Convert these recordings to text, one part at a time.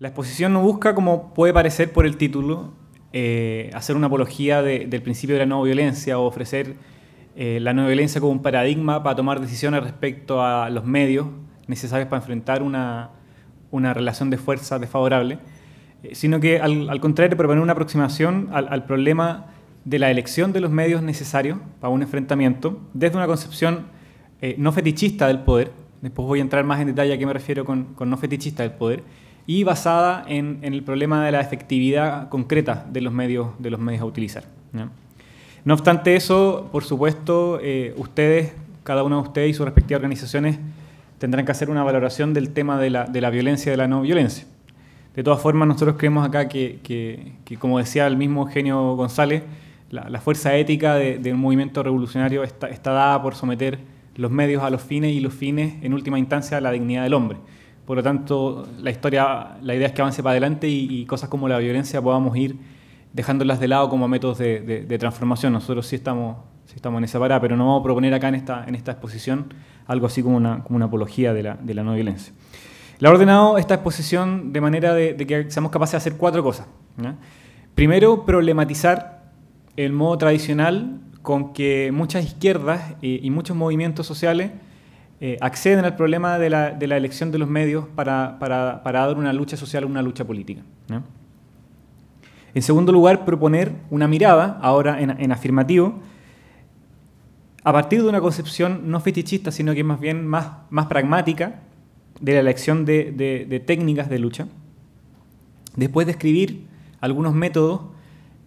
La exposición no busca, como puede parecer por el título, eh, hacer una apología del principio de la no violencia o ofrecer eh, la no violencia como un paradigma para tomar decisiones respecto a los medios necesarios para enfrentar una, una relación de fuerza desfavorable, eh, sino que al, contrario proponer una aproximación al, problema de la elección de los medios necesarios para un enfrentamiento desde una concepción no fetichista del poder. Después voy a entrar más en detalle a qué me refiero con, con no fetichista del poder y basada en, el problema de la efectividad concreta de los medios, de los medios a utilizar. ¿no? obstante eso, por supuesto, eh, ustedes, cada uno de ustedes y sus respectivas organizaciones tendrán que hacer una valoración del tema de la, violencia y de la no violencia. De todas formas, nosotros creemos acá que, como decía el mismo Eugenio González, la, fuerza ética de, del movimiento revolucionario está, está dada por someter los medios a los fines y los fines, en última instancia, a la dignidad del hombre. Por lo tanto, la historia, la idea es que avance para adelante y, cosas como la violencia podamos ir dejándolas de lado como métodos de, transformación. Nosotros sí estamos, estamos en esa parada, pero no vamos a proponer acá en esta, esta exposición algo así como una, apología de la, no violencia. La ha ordenado esta exposición de manera de, que seamos capaces de hacer cuatro cosas. Primero, problematizar el modo tradicional con que muchas izquierdas eh, y muchos movimientos sociales eh, acceden al problema de la, elección de los medios para, dar una lucha social, una lucha política. En segundo lugar, proponer una mirada, ahora en, afirmativo, a partir de una concepción no fetichista, sino que más bien más, pragmática de la elección de, de técnicas de lucha. Después de escribir algunos métodos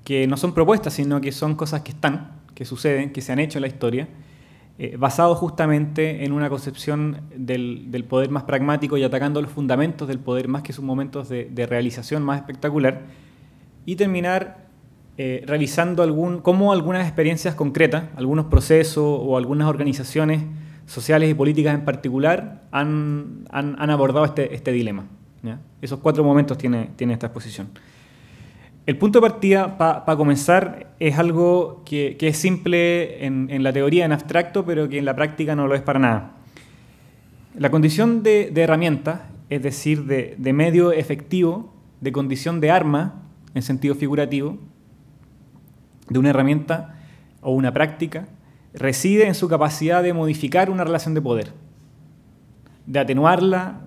que no son propuestas, sino que son cosas que están, que suceden, que se han hecho en la historia, eh, basado justamente en una concepción del, poder más pragmático y atacando los fundamentos del poder más que sus momentos de, realización más espectacular, y terminar eh, realizando algún, cómo algunas experiencias concretas, algunos procesos o algunas organizaciones sociales y políticas en particular han, abordado este, este dilema. Esos cuatro momentos tiene, tiene esta exposición. El punto de partida, para comenzar, es algo que, es simple en, la teoría, en abstracto, pero que en la práctica no lo es para nada. La condición de, herramienta, es decir, de, de, medio efectivo, de condición de arma, en sentido figurativo, de una herramienta o una práctica, reside en su capacidad de modificar una relación de poder, de atenuarla,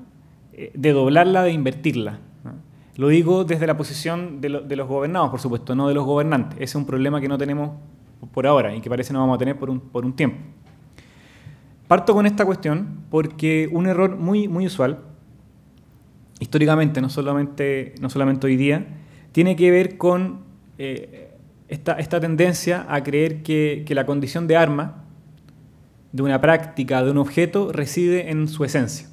eh, de doblarla, de invertirla. Lo digo desde la posición de, los gobernados, por supuesto, no de los gobernantes. Ese es un problema que no tenemos por ahora y que parece no vamos a tener por un, tiempo. Parto con esta cuestión porque un error muy, muy usual, históricamente, no solamente, no solamente hoy día, tiene que ver con eh, esta, esta, tendencia a creer que, la condición de arma, de una práctica, de un objeto, reside en su esencia,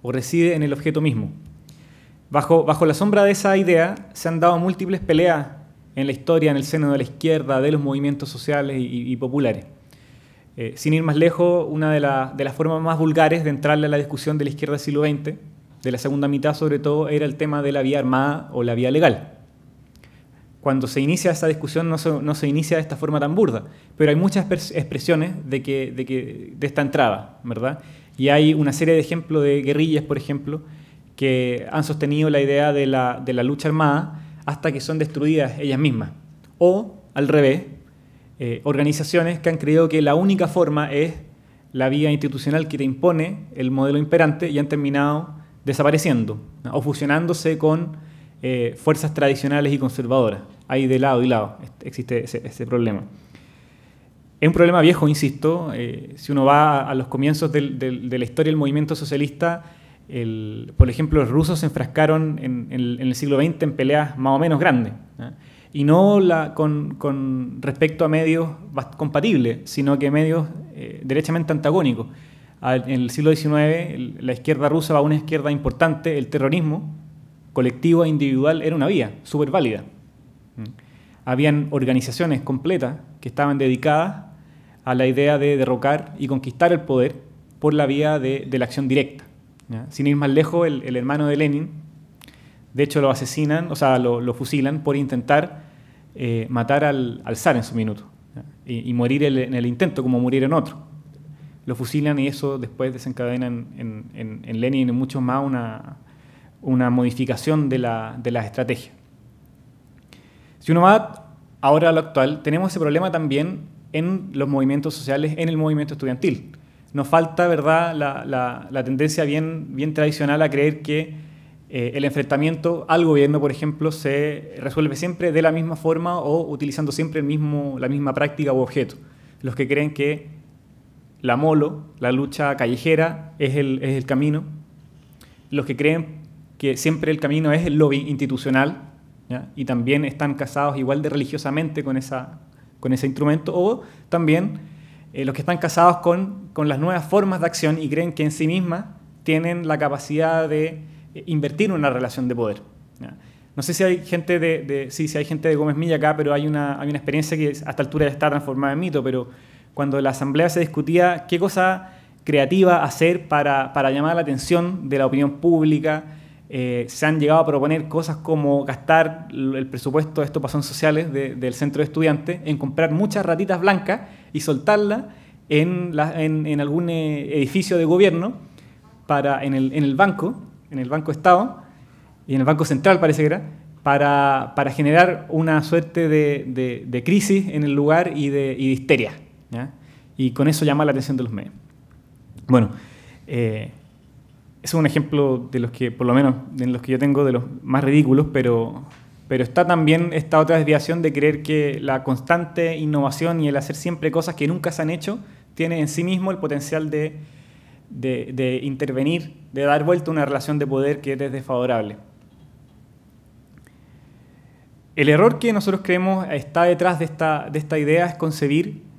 o reside en el objeto mismo. Bajo, la sombra de esa idea se han dado múltiples peleas en la historia, en el seno de la izquierda, de los movimientos sociales y, populares. Eh, sin ir más lejos, una de, las formas más vulgares de entrarle a la discusión de la izquierda del siglo XX, de la segunda mitad sobre todo, era el tema de la vía armada o la vía legal. Cuando se inicia esa discusión no se, inicia de esta forma tan burda, pero hay muchas expresiones que, de, que, de esta entrada, ¿verdad? Y hay una serie de ejemplos de guerrillas, por ejemplo, que han sostenido la idea de la, lucha armada hasta que son destruidas ellas mismas. O, al revés, eh, organizaciones que han creído que la única forma es la vía institucional que te impone el modelo imperante y han terminado desapareciendo o fusionándose con eh, fuerzas tradicionales y conservadoras. Hay de lado y lado, existe ese, problema. Es un problema viejo, insisto. Eh, si uno va a los comienzos de la historia del movimiento socialista, por ejemplo, los rusos se enfrascaron en, el siglo XX en peleas más o menos grandes. Y no la, con, respecto a medios compatibles, sino que medios eh, derechamente antagónicos. en el siglo XIX, la izquierda rusa va a una izquierda importante, el terrorismo colectivo e individual era una vía súper válida. Habían organizaciones completas que estaban dedicadas a la idea de derrocar y conquistar el poder por la vía de la acción directa. Sin ir más lejos, el, hermano de Lenin, de hecho lo asesinan, o sea, lo, fusilan por intentar eh, matar al, al, zar en su minuto y, morir en el intento como morir en otro. Lo fusilan y eso después desencadena en, Lenin y en muchos más una, modificación de la, de la estrategia. Si uno va ahora a lo actual, tenemos ese problema también en los movimientos sociales, en el movimiento estudiantil nos falta, ¿verdad?, la, tendencia bien, tradicional a creer que eh, el enfrentamiento al gobierno, por ejemplo, se resuelve siempre de la misma forma o utilizando siempre el mismo, la misma práctica u objeto. Los que creen que la molo, la lucha callejera, es el, camino. Los que creen que siempre el camino es el lobby institucional y también están casados igual de religiosamente con, esa, con ese instrumento. O también eh, los que están casados con, las nuevas formas de acción y creen que en sí mismas tienen la capacidad de eh, invertir en una relación de poder. No sé si hay gente de, si hay gente de Gómez Milla acá, pero hay una, experiencia que a esta altura ya está transformada en mito, pero cuando la asamblea se discutía qué cosa creativa hacer para, para llamar la atención de la opinión pública, eh, se han llegado a proponer cosas como gastar el presupuesto de estos pasones sociales del centro de estudiantes en comprar muchas ratitas blancas y soltarlas en, en, algún eh, edificio de gobierno, para, en, el, banco, en el Banco Estado y en el Banco Central parece que era, para, generar una suerte de, crisis en el lugar y de, y histeria. Y con eso llama la atención de los medios. Bueno, eh, es un ejemplo de los que, por lo menos, de los que yo tengo, de los más ridículos, pero, pero está también esta otra desviación de creer que la constante innovación y el hacer siempre cosas que nunca se han hecho tiene en sí mismo el potencial de, intervenir, de dar vuelta a una relación de poder que es desfavorable. El error que nosotros creemos está detrás de esta, de esta idea es concebir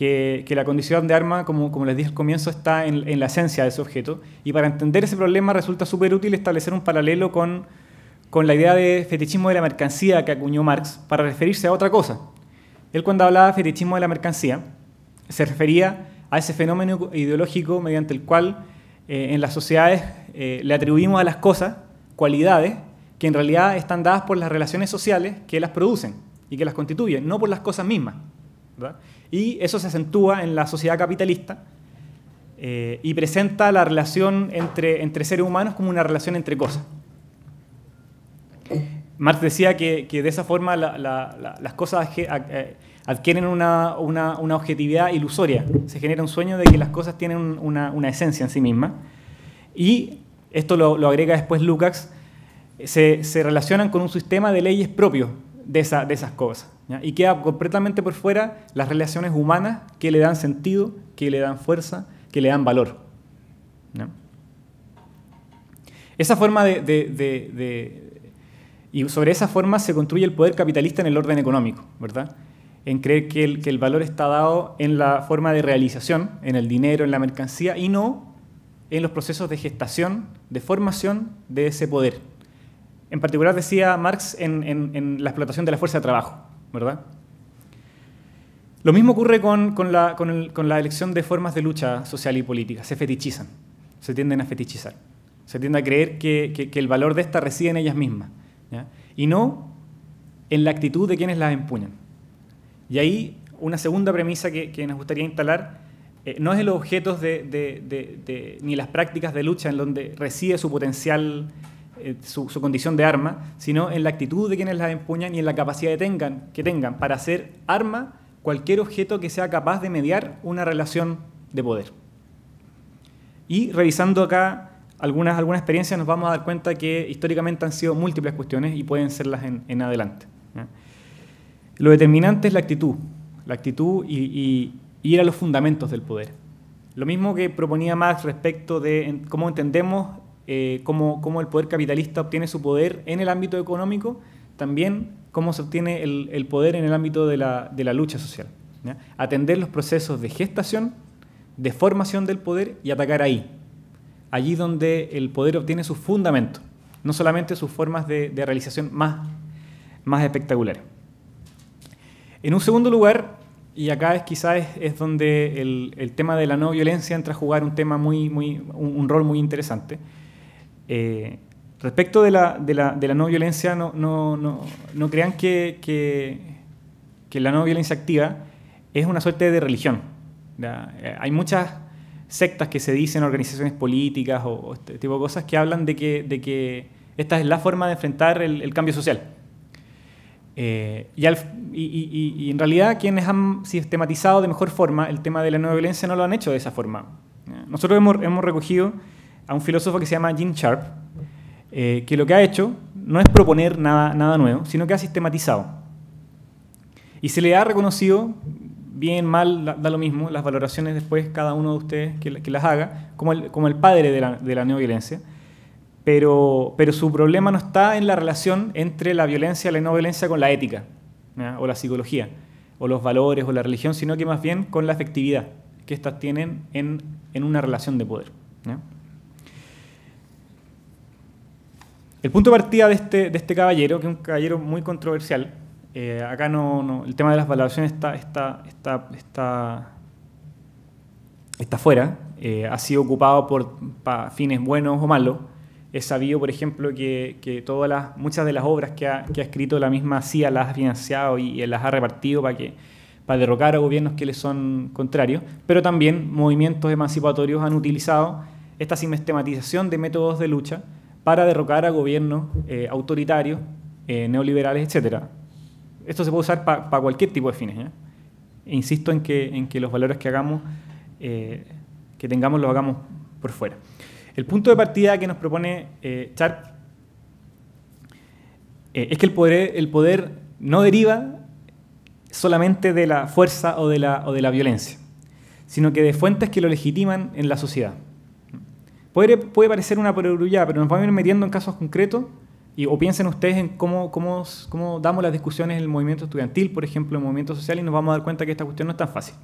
que, la condición de arma, como, como les dije al comienzo, está en, la esencia de ese objeto. Y para entender ese problema resulta súper útil establecer un paralelo con, la idea de fetichismo de la mercancía que acuñó Marx para referirse a otra cosa. Él cuando hablaba de fetichismo de la mercancía, se refería a ese fenómeno ideológico mediante el cual eh, en las sociedades eh, le atribuimos a las cosas cualidades que en realidad están dadas por las relaciones sociales que las producen y que las constituyen, no por las cosas mismas. ¿verdad? Y eso se acentúa en la sociedad capitalista eh, y presenta la relación entre, entre seres humanos como una relación entre cosas. Marx decía que, de esa forma las cosas eh, adquieren una, objetividad ilusoria. Se genera un sueño de que las cosas tienen una, esencia en sí misma. Y esto lo, agrega después Lukács, eh, se, se relacionan con un sistema de leyes propios de, esas cosas. Y queda completamente por fuera las relaciones humanas que le dan sentido, que le dan fuerza, que le dan valor. Esa forma Y sobre esa forma se construye el poder capitalista en el orden económico, ¿verdad? En creer que el, que el valor está dado en la forma de realización, en el dinero, en la mercancía, y no en los procesos de gestación, de formación de ese poder en particular decía Marx en, la explotación de la fuerza de trabajo, ¿verdad? Lo mismo ocurre con, la, elección de formas de lucha social y política, se fetichizan, se tienden a fetichizar, se tiende a creer que, el valor de estas reside en ellas mismas, y no en la actitud de quienes las empuñan. Y ahí una segunda premisa que, nos gustaría instalar eh, no es los objetos ni las prácticas de lucha en donde reside su potencial eh, su, condición de arma, sino en la actitud de quienes la empuñan y en la capacidad que tengan, para hacer arma cualquier objeto que sea capaz de mediar una relación de poder. Y revisando acá algunas, algunas experiencias nos vamos a dar cuenta que históricamente han sido múltiples cuestiones y pueden serlas en, adelante. Lo determinante es la actitud, la actitud y, ir a los fundamentos del poder. Lo mismo que proponía Marx respecto de cómo entendemos eh, cómo, el poder capitalista obtiene su poder en el ámbito económico, también cómo se obtiene el, poder en el ámbito de la, lucha social. Atender los procesos de gestación, de formación del poder y atacar ahí, allí donde el poder obtiene sus fundamentos, no solamente sus formas de, realización más, más espectaculares. En un segundo lugar, y acá es, quizás es, donde el, tema de la no violencia entra a jugar un tema muy, muy un rol muy interesante, eh, respecto de la, no violencia, no, crean que, la no violencia activa es una suerte de religión. Eh, hay muchas sectas que se dicen, organizaciones políticas o, este tipo de cosas que hablan de que, de que esta es la forma de enfrentar el, cambio social. Eh, y, en realidad quienes han sistematizado de mejor forma el tema de la no violencia no lo han hecho de esa forma. Nosotros hemos, hemos recogido a un filósofo que se llama Gene Sharp, eh, que lo que ha hecho no es proponer nada, nada nuevo, sino que ha sistematizado. Y se le ha reconocido, bien, mal, da, lo mismo, las valoraciones después cada uno de ustedes que, las haga, como el, como el padre de la, de la neoviolencia. Pero, pero, su problema no está en la relación entre la violencia y la no violencia con la ética, o la psicología, o los valores, o la religión, sino que más bien con la efectividad que estas tienen en, en una relación de poder. El punto de partida de este, de este caballero, que es un caballero muy controversial, eh, acá no, el tema de las valoraciones está, está, está, está, está fuera, eh, ha sido ocupado por para fines buenos o malos. Es sabido, por ejemplo, que, que todas las, muchas de las obras que ha, que ha, escrito la misma CIA las ha financiado y, y las ha repartido para que para derrocar a gobiernos que le son contrarios, pero también movimientos emancipatorios han utilizado esta sistematización de métodos de lucha para derrocar a gobiernos eh, autoritarios, eh, neoliberales, etc. Esto se puede usar para cualquier tipo de fines. E insisto en que, en que los valores que hagamos, eh, que tengamos, los hagamos por fuera. El punto de partida que nos propone Sharp es que el poder, el poder no deriva solamente de la fuerza o de la, o de la violencia, sino que de fuentes que lo legitiman en la sociedad. Puede, parecer una perogrullada, pero nos vamos a ir metiendo en casos concretos y, o piensen ustedes en cómo, cómo damos las discusiones en el movimiento estudiantil, por ejemplo, en el movimiento social, y nos vamos a dar cuenta que esta cuestión no es tan fácil.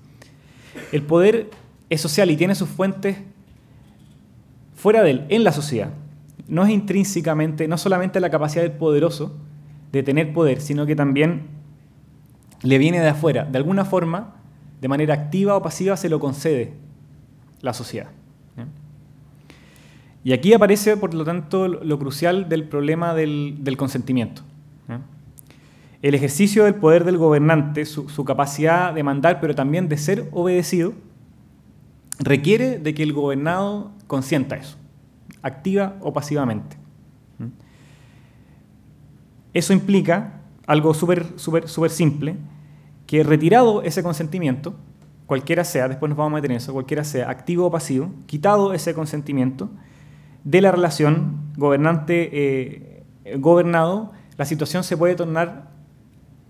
El poder es social y tiene sus fuentes fuera de él, en la sociedad. No es intrínsecamente, no solamente la capacidad del poderoso de tener poder, sino que también le viene de afuera. De alguna forma, de manera activa o pasiva, se lo concede la sociedad. Y aquí aparece, por lo tanto, lo crucial del problema del, consentimiento. El ejercicio del poder del gobernante, su, capacidad de mandar, pero también de ser obedecido, requiere de que el gobernado consienta eso, activa o pasivamente. Eso implica algo súper súper súper simple, que retirado ese consentimiento, cualquiera sea, después nos vamos a meter en eso, cualquiera sea activo o pasivo, quitado ese consentimiento, de la relación gobernante-gobernado, eh, la situación se puede tornar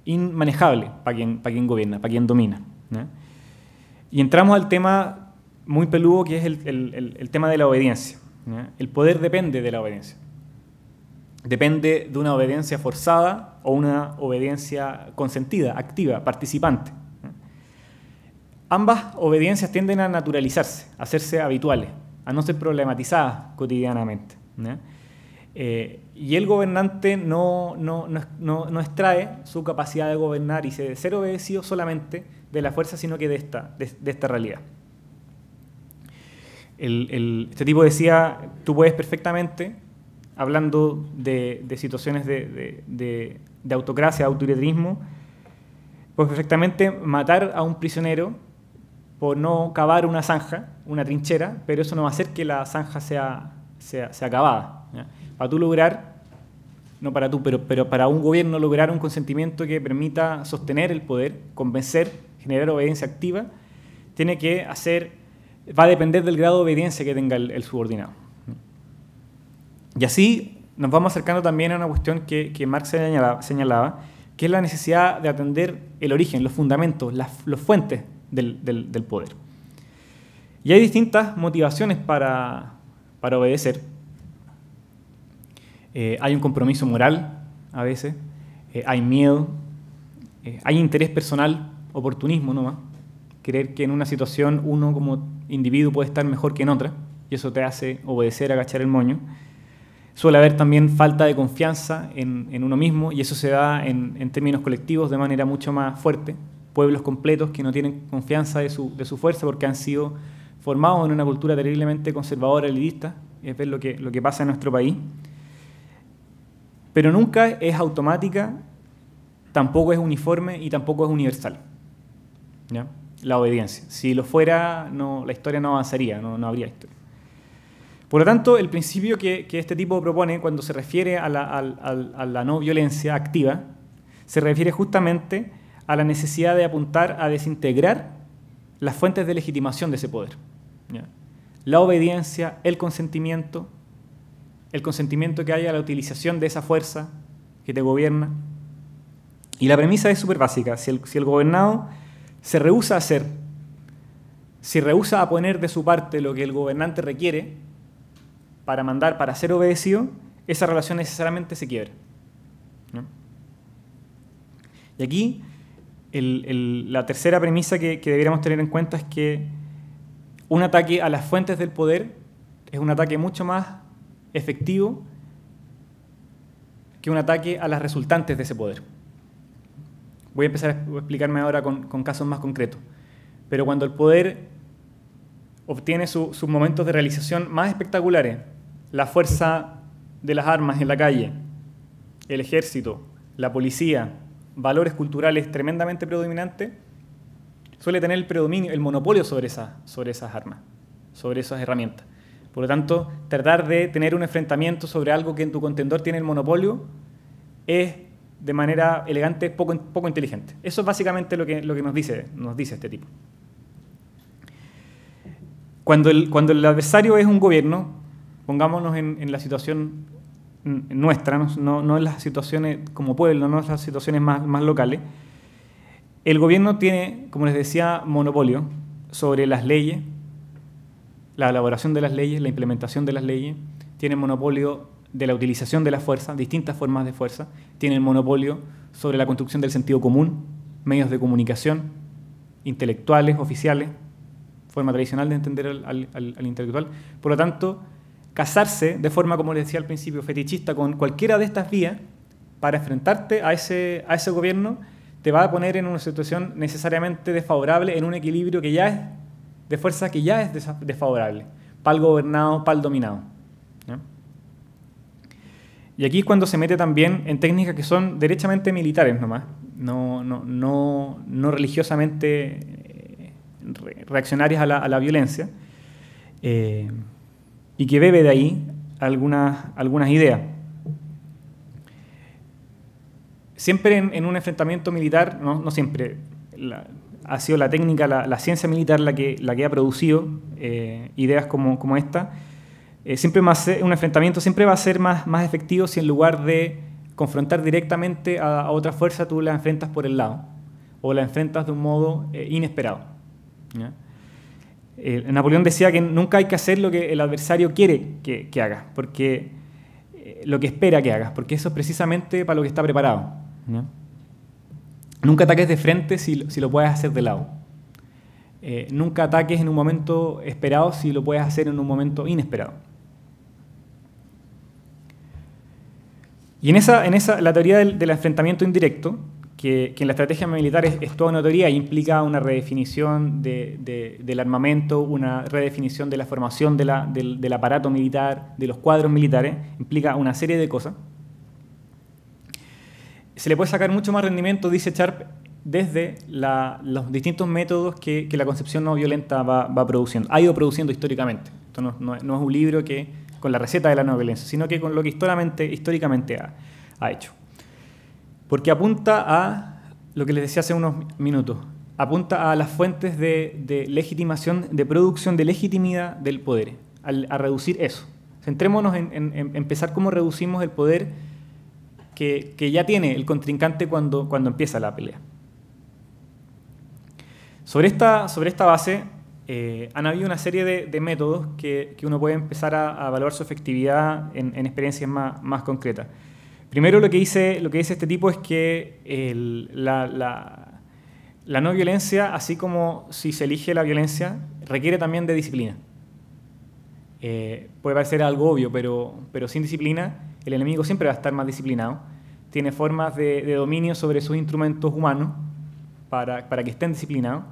inmanejable para quien, para quien gobierna, para quien domina. Y entramos al tema muy peludo que es el, tema de la obediencia. El poder depende de la obediencia. Depende de una obediencia forzada o una obediencia consentida, activa, participante. Ambas obediencias tienden a naturalizarse, a hacerse habituales a no ser problematizada cotidianamente. Eh, y el gobernante no, no, no, extrae su capacidad de gobernar y se ser obedecido solamente de la fuerza, sino que de esta, de, esta realidad. este tipo decía, tú puedes perfectamente, hablando de, de situaciones de, de, de autocracia, autoritarismo, pues perfectamente matar a un prisionero por no cavar una zanja, una trinchera, pero eso no va a hacer que la zanja sea, sea, sea acabada. Para tú lograr, no para tú, pero, pero para un gobierno lograr un consentimiento que permita sostener el poder, convencer, generar obediencia activa, tiene que hacer, va a depender del grado de obediencia que tenga el, subordinado. Y así nos vamos acercando también a una cuestión que, que Marx señalaba, señalaba, que es la necesidad de atender el origen, los fundamentos, las los fuentes del, poder. Y hay distintas motivaciones para, obedecer. Eh, hay un compromiso moral a veces, eh, hay miedo, eh, hay interés personal, oportunismo nomás, creer que en una situación uno como individuo puede estar mejor que en otra, y eso te hace obedecer, agachar el moño. Suele haber también falta de confianza en, uno mismo, y eso se da en, en términos colectivos de manera mucho más fuerte, pueblos completos que no tienen confianza de su, fuerza porque han sido formados en una cultura terriblemente conservadora, elitista, es lo que, lo que pasa en nuestro país. Pero nunca es automática, tampoco es uniforme y tampoco es universal. La obediencia. Si lo fuera, no, la historia no avanzaría, no, habría historia. Por lo tanto, el principio que, este tipo propone cuando se refiere a la, a la no violencia activa, se refiere justamente a la necesidad de apuntar a desintegrar las fuentes de legitimación de ese poder. La obediencia, el consentimiento, el consentimiento que haya a la utilización de esa fuerza que te gobierna. Y la premisa es súper básica. Si el, gobernado se rehúsa a hacer, si rehúsa a poner de su parte lo que el gobernante requiere para mandar, para ser obedecido, esa relación necesariamente se quiebra. Y aquí la tercera premisa que, deberíamos tener en cuenta es que un ataque a las fuentes del poder es un ataque mucho más efectivo que un ataque a las resultantes de ese poder. Voy a empezar a explicarme ahora con, casos más concretos. Pero cuando el poder obtiene sus momentos de realización más espectaculares, la fuerza de las armas en la calle, el ejército, la policía, valores culturales tremendamente predominantes, suele tener el predominio, el monopolio sobre, esa, sobre esas armas, sobre esas herramientas. Por lo tanto, tratar de tener un enfrentamiento sobre algo que en tu contendor tiene el monopolio es de manera elegante poco, poco inteligente. Eso es básicamente lo que, lo que nos, dice, nos dice este tipo. Cuando el, cuando el adversario es un gobierno, pongámonos en la situación nuestra, no, no, en las situaciones como pueblo, no en las situaciones más, más locales, el gobierno tiene, como les decía, monopolio sobre las leyes, la elaboración de las leyes, la implementación de las leyes, tiene monopolio de la utilización de la fuerza, distintas formas de fuerza, tiene el monopolio sobre la construcción del sentido común, medios de comunicación, intelectuales, oficiales, forma tradicional de entender al intelectual. Por lo tanto, casarse de forma, como les decía al principio, fetichista con cualquiera de estas vías para enfrentarte a ese, a ese gobierno, te va a poner en una situación necesariamente desfavorable, en un equilibrio que ya es de fuerza que ya es desfavorable, para el gobernado, para el dominado. Y aquí es cuando se mete también en técnicas que son derechamente militares nomás, no, no, no, no religiosamente eh, reaccionarias a la, a la violencia. Eh, y que bebe de ahí algunas, algunas ideas. Siempre en, un enfrentamiento militar, no, siempre, ha sido la técnica, la, ciencia militar la que, la que ha producido eh, ideas como, como esta. Eh, siempre más, eh, un enfrentamiento siempre va a ser más, más efectivo si en lugar de confrontar directamente a, otra fuerza tú la enfrentas por el lado o la enfrentas de un modo inesperado. ¿ya? Eh, Napoleón decía que nunca hay que hacer lo que el adversario quiere que, hagas, porque eh, lo que espera que hagas, porque eso es precisamente para lo que está preparado. Nunca ataques de frente si, lo puedes hacer de lado. Eh, nunca ataques en un momento esperado si lo puedes hacer en un momento inesperado. Y en esa, en la teoría del, del enfrentamiento indirecto, que, en la estrategia militar es, toda una teoría y implica una redefinición del armamento, una redefinición de la formación del, aparato militar, de los cuadros militares, implica una serie de cosas. Se le puede sacar mucho más rendimiento, dice Sharp, desde los distintos métodos que, la concepción no violenta va, produciendo, ha ido produciendo históricamente. Esto no, es un libro que con la receta de la no violencia, sino que con lo que históricamente, ha hecho porque apunta a lo que les decía hace unos minutos, apunta a las fuentes de, legitimación, de producción de legitimidad del poder, al, a reducir eso. Centrémonos en, empezar cómo reducimos el poder que, ya tiene el contrincante cuando, cuando empieza la pelea. Sobre esta, base, eh, han habido una serie de, métodos que, uno puede empezar a, a, evaluar su efectividad en, en experiencias más, más concretas. Primero lo que dice, este tipo es que la, no violencia, así como si se elige la violencia, requiere también de disciplina. Eh, puede parecer algo obvio, pero, sin disciplina el enemigo siempre va a estar más disciplinado. Tiene formas de, dominio sobre sus instrumentos humanos para, que estén disciplinados.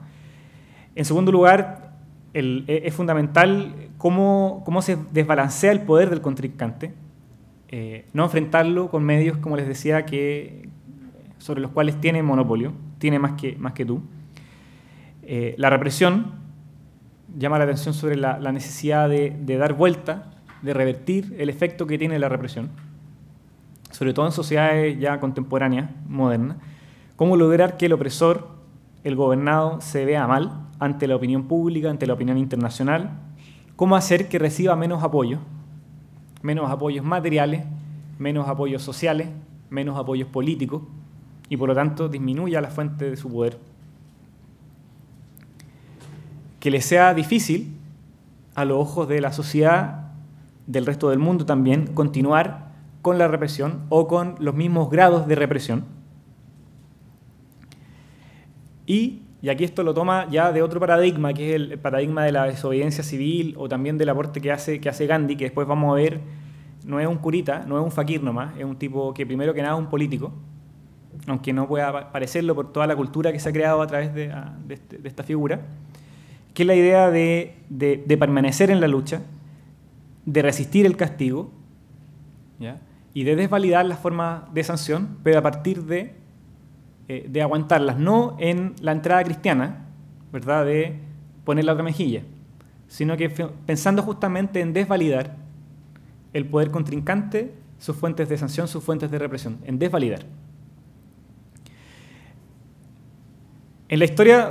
En segundo lugar, e, es fundamental cómo, cómo se desbalancea el poder del contrincante eh, no enfrentarlo con medios, como les decía, que, sobre los cuales tiene monopolio, tiene más que, más que tú. Eh, la represión llama la atención sobre la, necesidad de, de, dar vuelta, de revertir el efecto que tiene la represión, sobre todo en sociedades ya contemporáneas, modernas. ¿Cómo lograr que el opresor, el gobernado, se vea mal ante la opinión pública, ante la opinión internacional? ¿Cómo hacer que reciba menos apoyo menos apoyos materiales, menos apoyos sociales, menos apoyos políticos y por lo tanto disminuya la fuente de su poder. Que le sea difícil, a los ojos de la sociedad, del resto del mundo también, continuar con la represión o con los mismos grados de represión. Y y aquí esto lo toma ya de otro paradigma, que es el paradigma de la desobediencia civil o también del aporte que hace, que hace Gandhi, que después vamos a ver, no es un curita, no es un fakir nomás, es un tipo que primero que nada es un político, aunque no pueda parecerlo por toda la cultura que se ha creado a través de, este, esta figura, que es la idea de, permanecer en la lucha, de resistir el castigo y de desvalidar las formas de sanción, pero a partir de eh, de aguantarlas, no en la entrada cristiana, ¿verdad? De poner la otra mejilla, sino que pensando justamente en desvalidar el poder contrincante, sus fuentes de sanción, sus fuentes de represión, en desvalidar. En la historia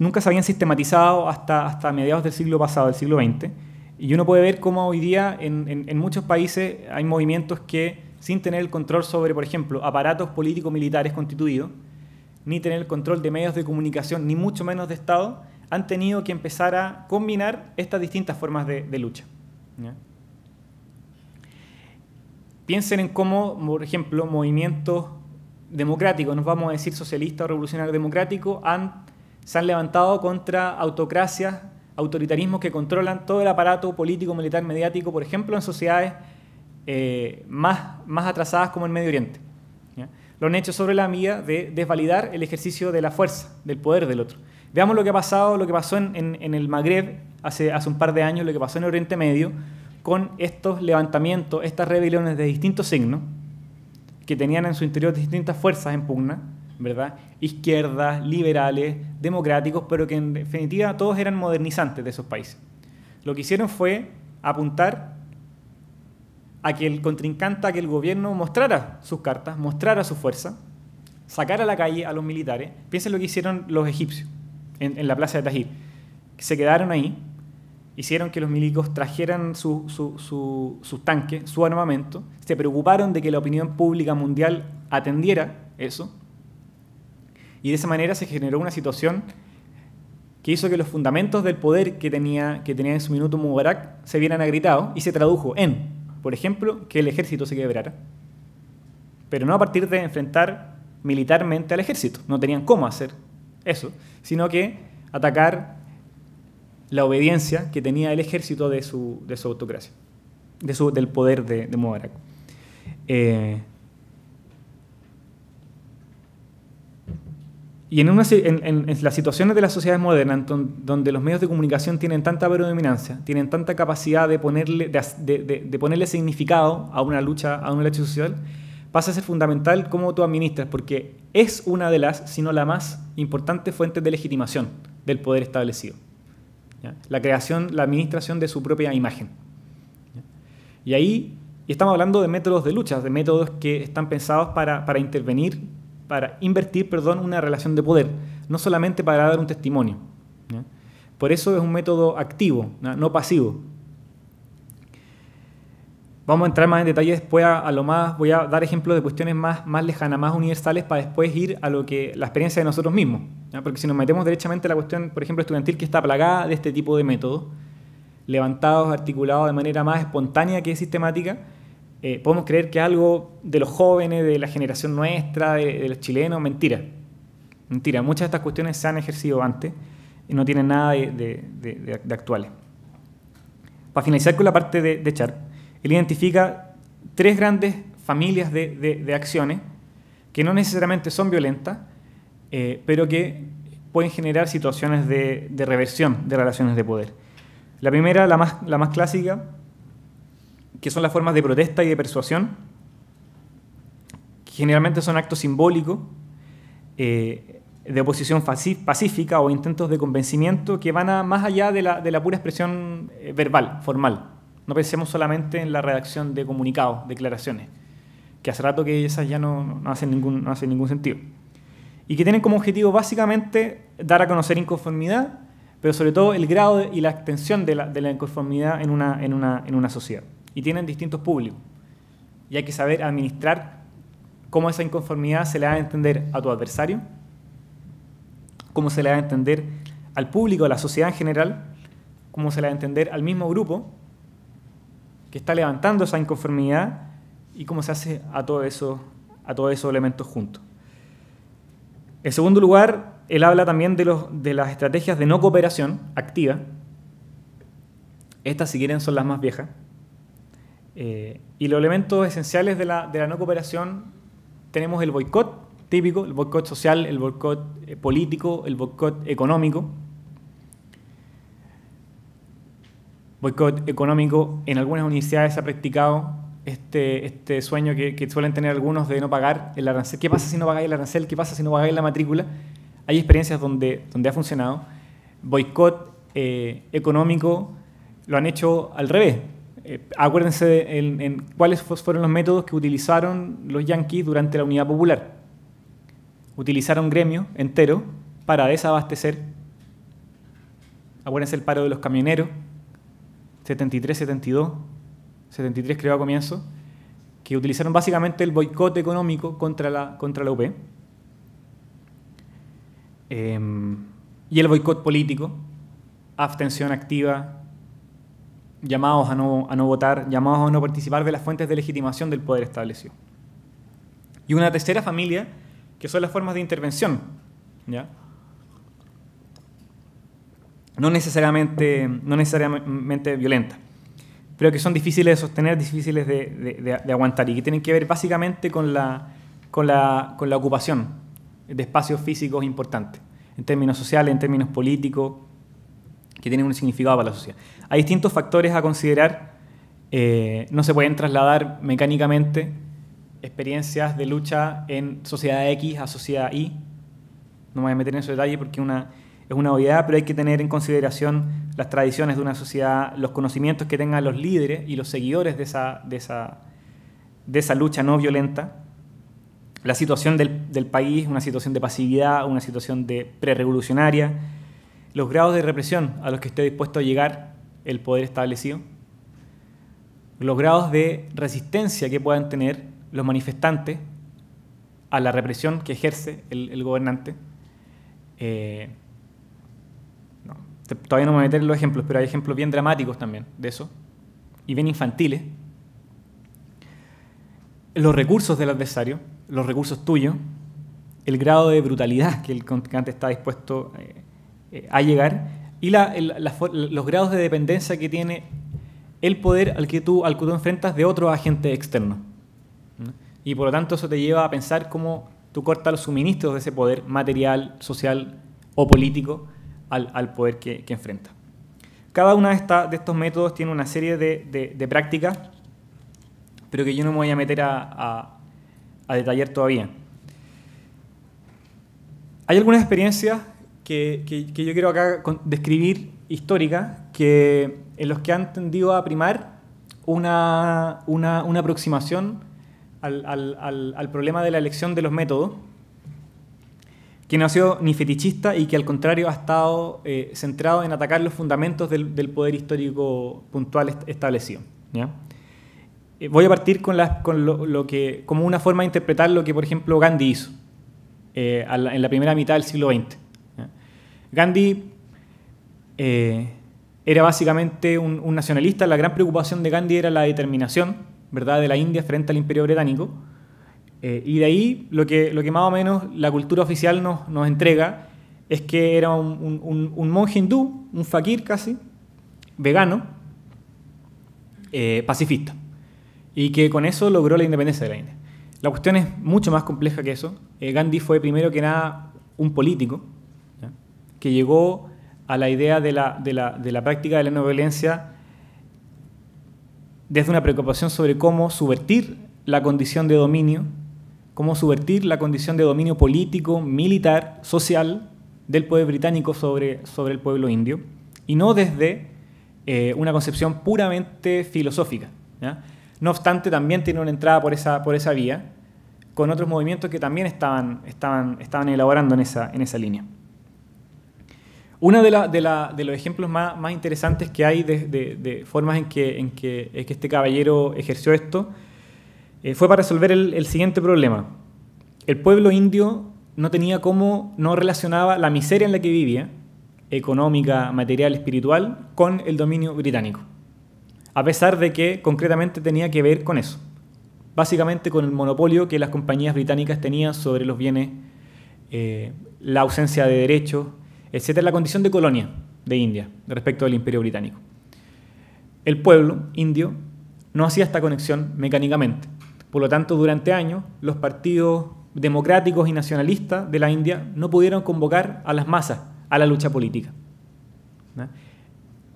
nunca se habían sistematizado hasta, hasta mediados del siglo pasado, del siglo XX, y uno puede ver cómo hoy día en muchos países hay movimientos que sin tener el control sobre, por ejemplo, aparatos político-militares constituidos, ni tener el control de medios de comunicación, ni mucho menos de Estado, han tenido que empezar a combinar estas distintas formas de, lucha. Piensen en cómo, por ejemplo, movimientos democráticos, nos vamos a decir socialista o revolucionario democrático, se han levantado contra autocracias, autoritarismos que controlan todo el aparato político, militar, mediático, por ejemplo, en sociedades eh, más, más atrasadas como en Medio Oriente. Lo han hecho sobre la mía de desvalidar el ejercicio de la fuerza, del poder del otro. Veamos lo que ha pasado, lo que pasó en, el Magreb hace, hace un par de años, lo que pasó en el Oriente Medio, con estos levantamientos, estas rebeliones de distintos signos, que tenían en su interior distintas fuerzas en pugna, ¿verdad? Izquierdas, liberales, democráticos, pero que en definitiva todos eran modernizantes de esos países. Lo que hicieron fue apuntar a que el contrincante, a que el gobierno mostrara sus cartas, mostrara su fuerza, sacara a la calle a los militares. Piensen lo que hicieron los egipcios en, la plaza de Tahir. Se quedaron ahí, hicieron que los milicos trajeran sus tanques, su armamento, se preocuparon de que la opinión pública mundial atendiera eso, y de esa manera se generó una situación que hizo que los fundamentos del poder que tenía, que tenía en su minuto Mubarak se vieran agritados y se tradujo en por ejemplo, que el ejército se quebrara, pero no a partir de enfrentar militarmente al ejército, no tenían cómo hacer eso, sino que atacar la obediencia que tenía el ejército de su, de su autocracia, de del poder de, Mubarak. Eh, Y en, las situaciones de las sociedades modernas, donde los medios de comunicación tienen tanta predominancia, tienen tanta capacidad de ponerle, de, ponerle significado a una, lucha, a una lucha social, pasa a ser fundamental cómo tú administras, porque es una de las, si no la más importante fuentes de legitimación del poder establecido. La creación, la administración de su propia imagen. Y ahí estamos hablando de métodos de lucha, de métodos que están pensados para intervenir para invertir perdón, una relación de poder, no solamente para dar un testimonio. Por eso es un método activo, no pasivo. Vamos a entrar más en detalle después a, lo más, voy a dar ejemplos de cuestiones más, lejanas, más universales, para después ir a lo que la experiencia de nosotros mismos. Porque si nos metemos directamente a la cuestión, por ejemplo, estudiantil, que está plagada de este tipo de métodos, levantados, articulados de manera más espontánea que sistemática, eh, podemos creer que algo de los jóvenes, de la generación nuestra, de, los chilenos, mentira. Mentira, muchas de estas cuestiones se han ejercido antes y no tienen nada de, actuales. Para finalizar con la parte de, Char, él identifica tres grandes familias de, acciones que no necesariamente son violentas, eh, pero que pueden generar situaciones de, reversión de relaciones de poder. La primera, la más, la más clásica, que son las formas de protesta y de persuasión, que generalmente son actos simbólicos eh, de oposición pacífica o intentos de convencimiento que van más allá de la, pura expresión eh, verbal, formal. No pensemos solamente en la redacción de comunicados, declaraciones, que hace rato que esas ya no, hacen, ningún, sentido. Y que tienen como objetivo básicamente dar a conocer inconformidad, pero sobre todo el grado y la extensión de la, inconformidad en una sociedad y tienen distintos públicos. Y hay que saber administrar cómo esa inconformidad se le da a entender a tu adversario, cómo se le va a entender al público, a la sociedad en general, cómo se le va a entender al mismo grupo que está levantando esa inconformidad y cómo se hace a todos esos a todos esos elementos juntos. En segundo lugar, él habla también de, de las estrategias de no cooperación activa. Estas, si quieren, son las más viejas, eh, y los elementos esenciales de la, de la, no cooperación tenemos el boicot típico, el boicot social, el boicot eh, político, el boicot económico. Boicot económico, en algunas universidades se ha practicado este, este sueño que, suelen tener algunos de no pagar el arancel. ¿Qué pasa si no pagáis el arancel? ¿Qué pasa si no pagáis la matrícula? Hay experiencias donde, donde ha funcionado. Boicot eh, económico lo han hecho al revés eh, acuérdense en, cuáles fueron los métodos que utilizaron los yanquis durante la Unidad Popular. Utilizaron gremio entero para desabastecer. Acuérdense el paro de los camioneros, 73, 72, 73 creo a comienzo, que utilizaron básicamente el boicot económico contra la, contra UP. Em, y el boicot político, abstención activa, llamados a no, a no votar, llamados a no participar de las fuentes de legitimación del poder establecido. Y una tercera familia, que son las formas de intervención. ¿ya? No, necesariamente, no necesariamente violenta pero que son difíciles de sostener, difíciles de, de, de, aguantar y que tienen que ver básicamente con la, con la, con la ocupación de espacios físicos importantes, en términos sociales, en términos políticos, que tienen un significado para la sociedad. Hay distintos factores a considerar. Eh, no se pueden trasladar mecánicamente experiencias de lucha en sociedad X a sociedad Y. No me voy a meter en esos detalle porque es una obviedad, pero hay que tener en consideración las tradiciones de una sociedad, los conocimientos que tengan los líderes y los seguidores de esa, lucha no violenta, la situación del, país, una situación de pasividad, una situación de pre-revolucionaria los grados de represión a los que esté dispuesto a llegar el poder establecido, los grados de resistencia que puedan tener los manifestantes a la represión que ejerce el, gobernante. Eh, todavía no me voy a meter en los ejemplos, pero hay ejemplos bien dramáticos también de eso, y bien infantiles. Los recursos del adversario, los recursos tuyos, el grado de brutalidad que el contingente está dispuesto eh, eh, a llegar y los grados de dependencia que tiene el poder al que tú, enfrentas de otro agente externo Y por lo tanto eso te lleva a pensar cómo tú cortas los suministros de ese poder material, social o político al, poder que, enfrenta. Cada uno de, de, estos métodos tiene una serie de, prácticas, pero que yo no me voy a meter a, a detallar todavía. Hay algunas experiencias que, yo quiero acá describir histórica, que en los que han tendido a primar una, una, una aproximación al, al, al, problema de la elección de los métodos, que no ha sido ni fetichista y que al contrario ha estado eh, centrado en atacar los fundamentos del, del poder histórico puntual establecido. Eh, voy a partir con, lo, que, como una forma de interpretar lo que, por ejemplo, Gandhi hizo eh, en la primera mitad del siglo XX. Gandhi eh, era básicamente un, nacionalista, la gran preocupación de Gandhi era la determinación ¿verdad? de la India frente al imperio británico, eh, y de ahí lo que, lo que más o menos la cultura oficial nos, entrega es que era un, monje hindú, un fakir casi, vegano, eh, pacifista, y que con eso logró la independencia de la India. La cuestión es mucho más compleja que eso. Gandhi fue primero que nada un político, que llegó a la idea de la, práctica de la no violencia desde una preocupación sobre cómo subvertir la condición de dominio, cómo subvertir la condición de dominio político, militar, social del poder británico sobre, sobre el pueblo indio, y no desde eh, una concepción puramente filosófica. No obstante, también tiene una entrada por esa, por esa vía, con otros movimientos que también estaban, estaban, estaban elaborando en esa, en esa línea. Uno de, los ejemplos más, interesantes que hay de, formas en que, este caballero ejerció esto eh, fue para resolver el, siguiente problema. El pueblo indio no tenía cómo, no relacionaba la miseria en la que vivía, económica, material, espiritual, con el dominio británico. A pesar de que concretamente tenía que ver con eso. Básicamente con el monopolio que las compañías británicas tenían sobre los bienes, eh, la ausencia de derechos, etcétera, la condición de colonia de India respecto del Imperio Británico. El pueblo indio no hacía esta conexión mecánicamente. Por lo tanto, durante años, los partidos democráticos y nacionalistas de la India no pudieron convocar a las masas a la lucha política.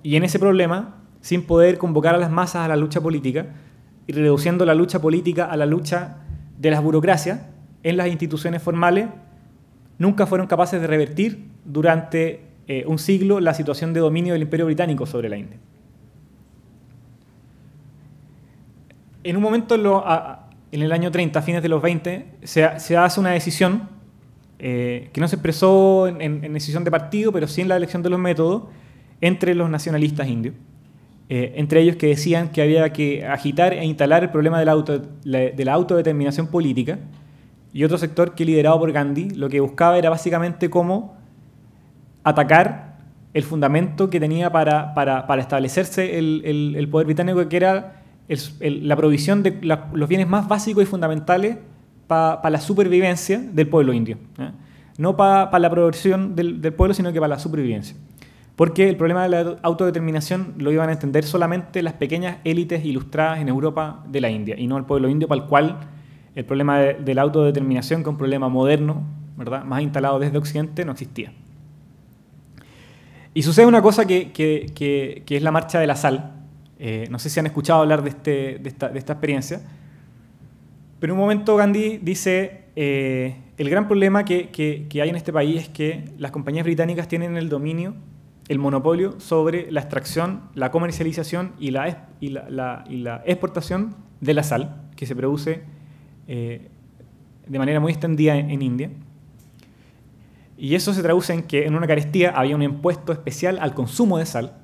Y en ese problema, sin poder convocar a las masas a la lucha política y reduciendo la lucha política a la lucha de las burocracias en las instituciones formales, nunca fueron capaces de revertir durante eh, un siglo la situación de dominio del Imperio Británico sobre la India. En un momento, en, el año 30, a fines de los 20, se, hace una decisión eh, que no se expresó en, decisión de partido, pero sí en la elección de los métodos, entre los nacionalistas indios. Eh, entre ellos que decían que había que agitar e instalar el problema de la autodeterminación política y otro sector que liderado por Gandhi lo que buscaba era básicamente cómo atacar el fundamento que tenía para, establecerse el, poder británico, que era la provisión de los bienes más básicos y fundamentales para la supervivencia del pueblo indio. ¿eh? No para la provisión del, del, pueblo, sino que para la supervivencia. Porque el problema de la autodeterminación lo iban a entender solamente las pequeñas élites ilustradas en Europa de la India, y no el pueblo indio para el cual el problema de, la autodeterminación, que es un problema moderno, ¿verdad? más instalado desde Occidente, no existía. Y sucede una cosa que, es la marcha de la sal. Eh, no sé si han escuchado hablar de, este, de, esta, experiencia, pero en un momento Gandhi dice, eh, el gran problema que hay en este país es que las compañías británicas tienen el dominio el monopolio sobre la extracción, la comercialización y la, y la, exportación de la sal que se produce eh, de manera muy extendida en, India. Y eso se traduce en que en una carestía había un impuesto especial al consumo de sal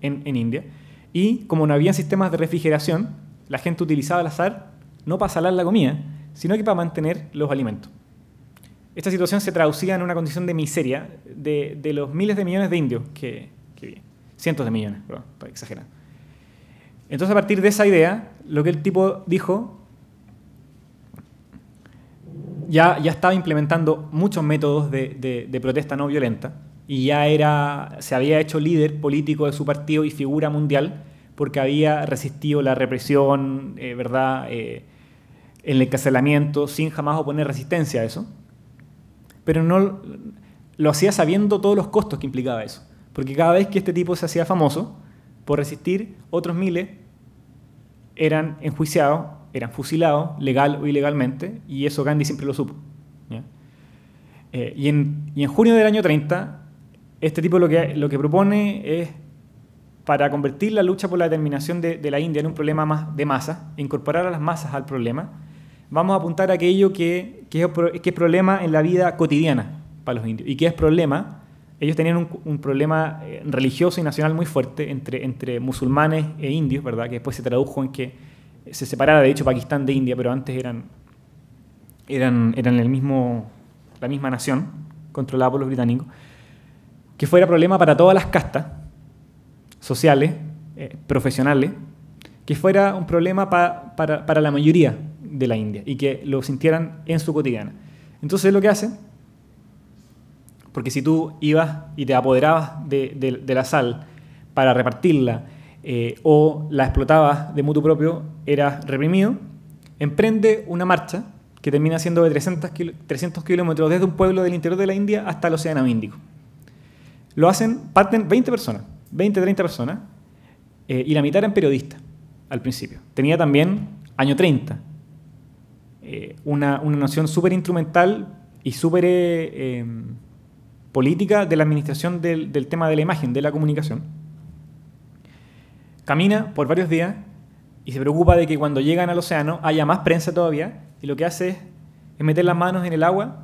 en, India. Y como no había sistemas de refrigeración, la gente utilizaba la sal no para salar la comida, sino que para mantener los alimentos. Esta situación se traducía en una condición de miseria de, los miles de millones de indios que, Cientos de millones, para exagerar. Entonces, a partir de esa idea, lo que el tipo dijo ya, estaba implementando muchos métodos de, protesta no violenta y ya era, se había hecho líder político de su partido y figura mundial porque había resistido la represión, eh, ¿verdad? Eh, el encarcelamiento sin jamás oponer resistencia a eso. Pero no lo hacía sabiendo todos los costos que implicaba eso. Porque cada vez que este tipo se hacía famoso por resistir, otros miles eran enjuiciados eran fusilados, legal o ilegalmente, y eso Gandhi siempre lo supo. Eh, y, en, en, junio del año 30, este tipo lo que, lo que propone es, para convertir la lucha por la determinación de, la India en un problema más de masa, incorporar a las masas al problema, vamos a apuntar a aquello que, es, problema en la vida cotidiana para los indios. ¿Y que es problema? Ellos tenían un, un, problema eh, religioso y nacional muy fuerte entre, entre musulmanes e indios, ¿verdad? Que después se tradujo en que se separara de hecho Pakistán de India, pero antes eran, eran, eran el mismo, la misma nación controlada por los británicos, que fuera problema para todas las castas sociales, eh, profesionales, que fuera un problema para, la mayoría de la India y que lo sintieran en su cotidiana. Entonces lo que hacen, porque si tú ibas y te apoderabas de la sal para repartirla eh, o la explotaba de mutuo propio, era reprimido, emprende una marcha que termina siendo de 300, kilómetros desde un pueblo del interior de la India hasta el Océano Índico. Lo hacen, parten 20 personas, 20, 30 personas, eh, y la mitad eran periodistas al principio. Tenía también, año 30, eh, una, una, noción súper instrumental y súper em, política de la administración del tema de la imagen, de la comunicación camina por varios días y se preocupa de que cuando llegan al océano haya más prensa todavía y lo que hace es, meter las manos en el agua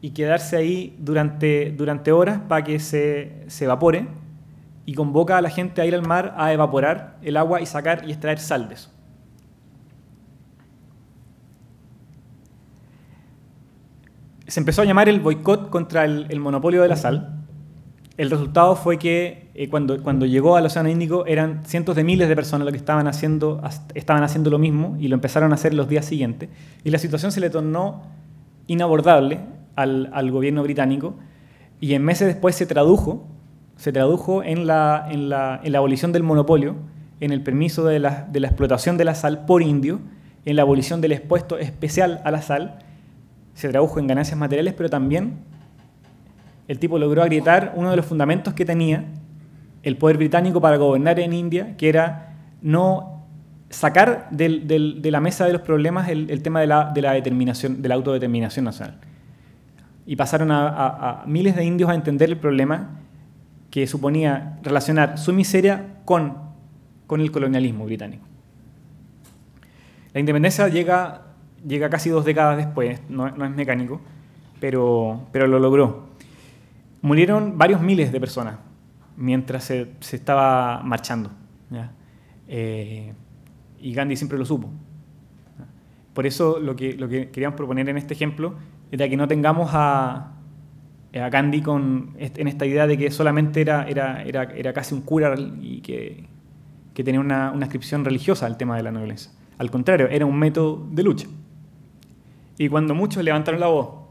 y quedarse ahí durante, durante horas para que se, se evapore y convoca a la gente a ir al mar a evaporar el agua y sacar y extraer sal de eso. Se empezó a llamar el boicot contra el monopolio de la sal el resultado fue que eh, cuando, cuando llegó al Océano Índico eran cientos de miles de personas lo que estaban haciendo, estaban haciendo lo mismo y lo empezaron a hacer los días siguientes. Y la situación se le tornó inabordable al, gobierno británico y en meses después se tradujo, se tradujo en la, en la, abolición del monopolio, en el permiso de la, de la explotación de la sal por indio, en la abolición del expuesto especial a la sal, se tradujo en ganancias materiales, pero también el tipo logró agrietar uno de los fundamentos que tenía el poder británico para gobernar en India, que era no sacar de la mesa de los problemas el, tema de la, determinación, de la autodeterminación nacional. Y pasaron a, miles de indios a entender el problema que suponía relacionar su miseria con, con el colonialismo británico. La independencia llega, llega casi dos décadas después, no, no es mecánico, pero, pero lo logró murieron varios miles de personas mientras se, estaba marchando. Eh, y Gandhi siempre lo supo. Por eso lo que, lo que queríamos proponer en este ejemplo era que no tengamos a, a Gandhi con, en esta idea de que solamente era, era, era, casi un cura y que, tenía una, una inscripción religiosa al tema de la nobleza. Al contrario, era un método de lucha. Y cuando muchos levantaron la voz,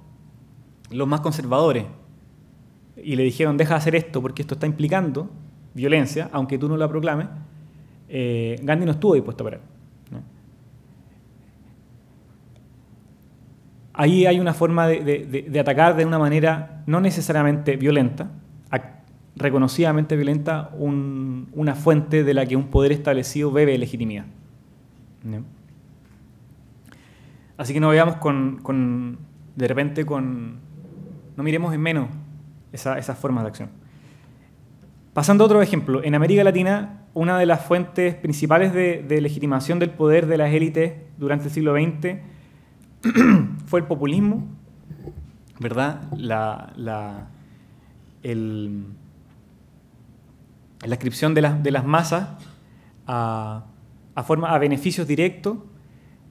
los más conservadores, y le dijeron, deja de hacer esto porque esto está implicando violencia, aunque tú no la proclames, eh, Gandhi no estuvo dispuesto a parar. Ahí hay una forma de, atacar de una manera no necesariamente violenta, reconocidamente violenta, una fuente de la que un poder establecido bebe legitimidad. Así que no veamos con, de repente con, no miremos en menos esas formas de acción. Pasando a otro ejemplo, en América Latina, una de las fuentes principales de, legitimación del poder de las élites durante el siglo XX fue el populismo, ¿verdad? La, la, el, la inscripción de, las masas a, a, forma, a beneficios directos,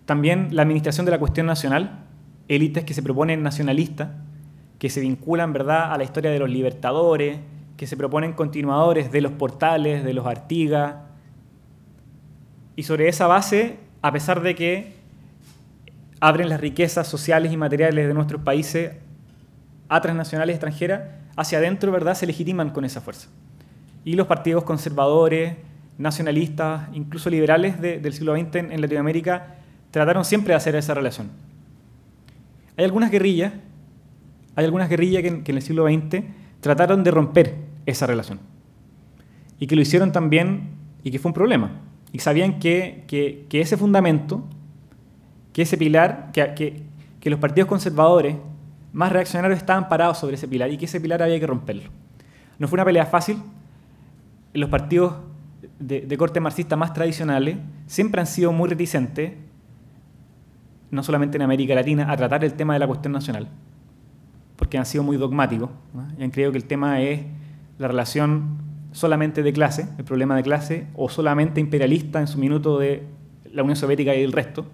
también la administración de la cuestión nacional, élites que se proponen nacionalistas, que se vinculan ¿verdad? a la historia de los libertadores, que se proponen continuadores de los portales, de los Artigas. Y sobre esa base, a pesar de que abren las riquezas sociales y materiales de nuestros países a transnacionales extranjeras, hacia adentro ¿verdad? se legitiman con esa fuerza. Y los partidos conservadores, nacionalistas, incluso liberales del siglo XX en Latinoamérica, trataron siempre de hacer esa relación. Hay algunas guerrillas hay algunas guerrillas que en, el siglo XX trataron de romper esa relación y que lo hicieron también y que fue un problema. Y sabían que, ese fundamento, que ese pilar, que, los partidos conservadores más reaccionarios estaban parados sobre ese pilar y que ese pilar había que romperlo. No fue una pelea fácil. Los partidos de, corte marxista más tradicionales siempre han sido muy reticentes, no solamente en América Latina, a tratar el tema de la cuestión nacional porque han sido muy dogmáticos y han creído que el tema es la relación solamente de clase, el problema de clase, o solamente imperialista en su minuto de la Unión Soviética y el resto.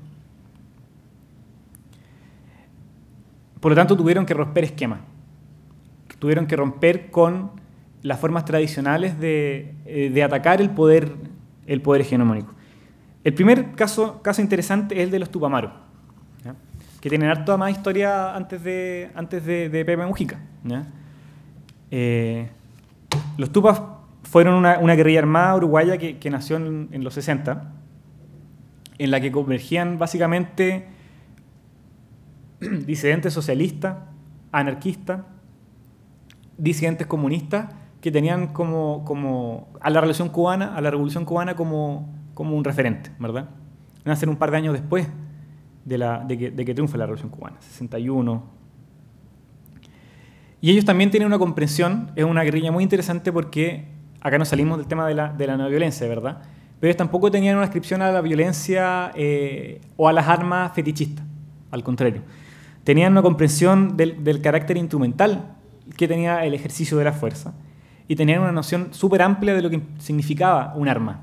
Por lo tanto, tuvieron que romper esquemas, tuvieron que romper con las formas tradicionales de, eh, atacar el poder, el poder hegemónico. El primer caso, caso interesante es el de los Tupamaros que tienen harta más historia antes de, antes de, Pepe Mujica. Eh, los Tupas fueron una, guerrilla armada uruguaya que, nació en, los 60, en la que convergían básicamente disidentes socialistas, anarquistas, disidentes comunistas, que tenían como, como a la revolución cubana, a la revolución cubana como, como un referente, ¿verdad? Nacen un par de años después de, que, de la Revolución Cubana, 61. Y ellos también tienen una comprensión, es una guerrilla muy interesante porque acá nos salimos del tema de la, de no violencia, ¿verdad? Pero ellos tampoco tenían una descripción a la violencia eh, o a las armas fetichistas, al contrario. Tenían una comprensión del, carácter instrumental que tenía el ejercicio de la fuerza y tenían una noción súper amplia de lo que significaba un arma,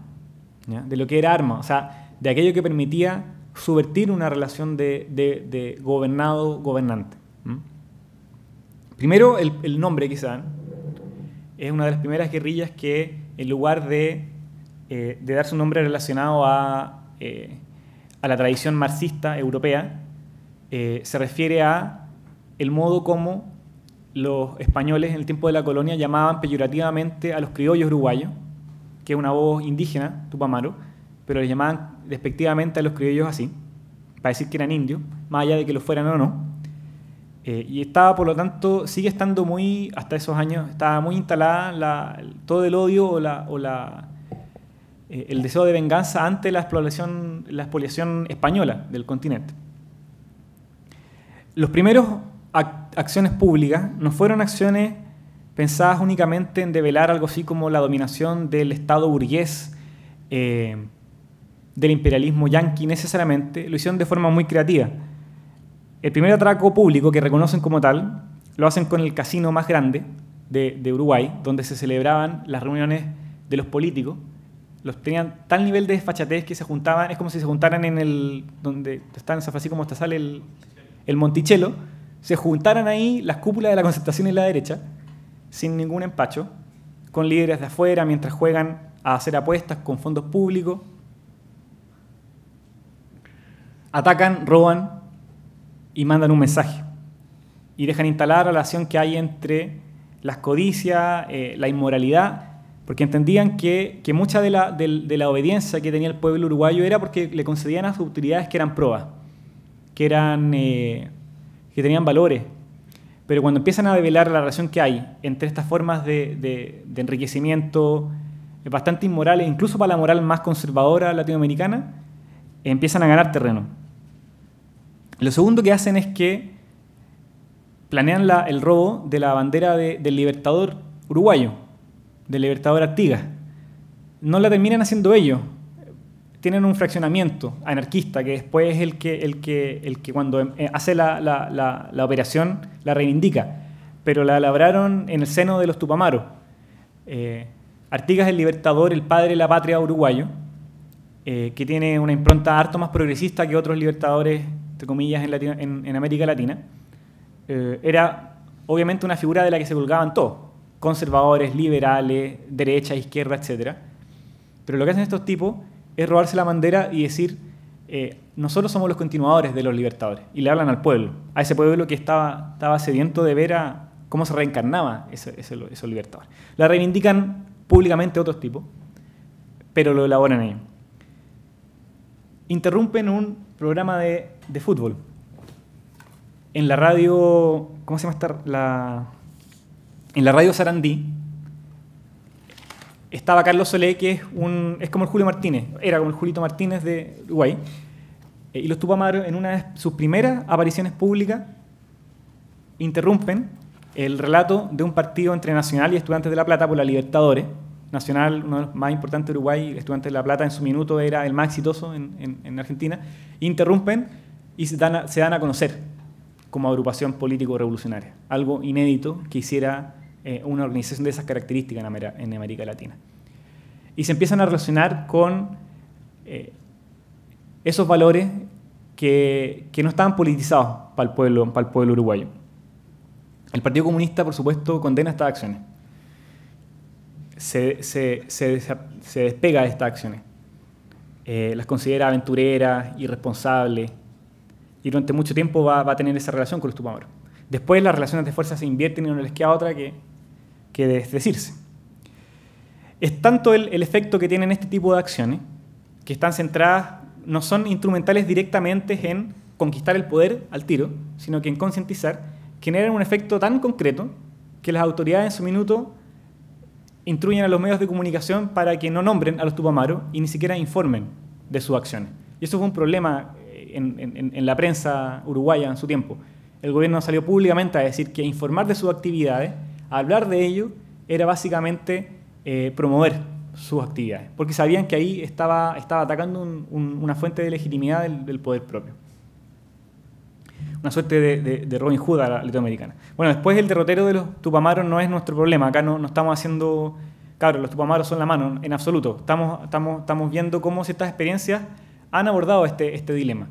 de lo que era arma, o sea, de aquello que permitía subvertir una relación de, gobernado-gobernante. Primero, el, nombre quizá es una de las primeras guerrillas que en lugar de, eh, dar su nombre relacionado a, eh, la tradición marxista europea, eh, se refiere a el modo como los españoles en el tiempo de la colonia llamaban peyorativamente a los criollos uruguayos, que es una voz indígena, Tupamaro, pero les llamaban despectivamente a los criollos así, para decir que eran indios, más allá de que lo fueran o no. Eh, y estaba, por lo tanto, sigue estando muy, hasta esos años, estaba muy instalada todo el odio o, la, o eh, el deseo de venganza ante la explotación la expoliación española del continente. Los primeros acciones públicas no fueron acciones pensadas únicamente en develar algo así como la dominación del Estado burgués eh, del imperialismo yanqui necesariamente, lo hicieron de forma muy creativa. El primer atraco público que reconocen como tal lo hacen con el casino más grande de, Uruguay, donde se celebraban las reuniones de los políticos. Los tenían tal nivel de desfachatez que se juntaban, es como si se juntaran en el, donde está en San Francisco sale el, el Monticello, se juntaran ahí las cúpulas de la concertación en la derecha, sin ningún empacho, con líderes de afuera mientras juegan a hacer apuestas con fondos públicos atacan, roban y mandan un mensaje. Y dejan instalar la relación que hay entre las codicias, eh, la inmoralidad, porque entendían que, que mucha de la, de, la, obediencia que tenía el pueblo uruguayo era porque le concedían a sus que eran pruebas que, eran, eh, que tenían valores. Pero cuando empiezan a develar la relación que hay entre estas formas de, de enriquecimiento eh, bastante inmorales, incluso para la moral más conservadora latinoamericana, empiezan a ganar terreno. Lo segundo que hacen es que planean la, el robo de la bandera del libertador uruguayo, del libertador Artigas. No la terminan haciendo ellos. Tienen un fraccionamiento anarquista que después es el que, el que, cuando eh, hace la, operación la reivindica. Pero la labraron en el seno de los Tupamaros. Eh, Artigas el libertador, el padre de la patria uruguayo eh, que tiene una impronta harto más progresista que otros libertadores, entre comillas, en, América Latina, eh, era obviamente una figura de la que se colgaban todos, conservadores, liberales, derecha, izquierda, etc. Pero lo que hacen estos tipos es robarse la bandera y decir, eh, nosotros somos los continuadores de los libertadores, y le hablan al pueblo, a ese pueblo que estaba, estaba sediento de ver a cómo se reencarnaba ese, ese, esos libertadores. La reivindican públicamente otros tipos, pero lo elaboran ellos interrumpen un programa de, fútbol. En la radio, ¿cómo se llama esta? La, en la radio Sarandí estaba Carlos Solé, que es, un, es como el Julio Martínez, era como el Julito Martínez de Uruguay, eh, y los madre en una de sus primeras apariciones públicas interrumpen el relato de un partido entre Nacional y Estudiantes de La Plata por la Libertadores, Nacional, uno de los más importantes de Uruguay, estudiante de La Plata en su minuto era el más exitoso en, Argentina, interrumpen y se dan, a, se dan a conocer como agrupación político-revolucionaria, algo inédito que hiciera eh, una organización de esas características en América, Latina. Y se empiezan a relacionar con eh, esos valores que, que, no estaban politizados para el, pueblo, para el pueblo uruguayo. El Partido Comunista, por supuesto, condena estas acciones se, despega de estas acciones. Eh, las considera aventurera, irresponsable y durante mucho tiempo va, a tener esa relación con los estupor Después las relaciones de fuerza se invierten y no les queda otra que, que desdecirse. Es tanto el, el, efecto que tienen este tipo de acciones, que están centradas, no son instrumentales directamente en conquistar el poder al tiro, sino que en concientizar, generan un efecto tan concreto que las autoridades en su minuto instruyen a los medios de comunicación para que no nombren a los Tupamaros y ni siquiera informen de sus acciones. Y eso fue un problema eh, en, la prensa uruguaya en su tiempo. El gobierno salió públicamente a decir que informar de sus actividades, hablar de ello, era básicamente eh, promover sus actividades, porque sabían que ahí estaba, estaba atacando una fuente de legitimidad del poder propio una suerte de, Robin Hood a la latinoamericana. Bueno, después el derrotero de los tupamaros no es nuestro problema, acá no, no estamos haciendo, claro, los tupamaros son la mano, en absoluto, estamos, estamos, estamos viendo cómo ciertas experiencias han abordado este, este dilema.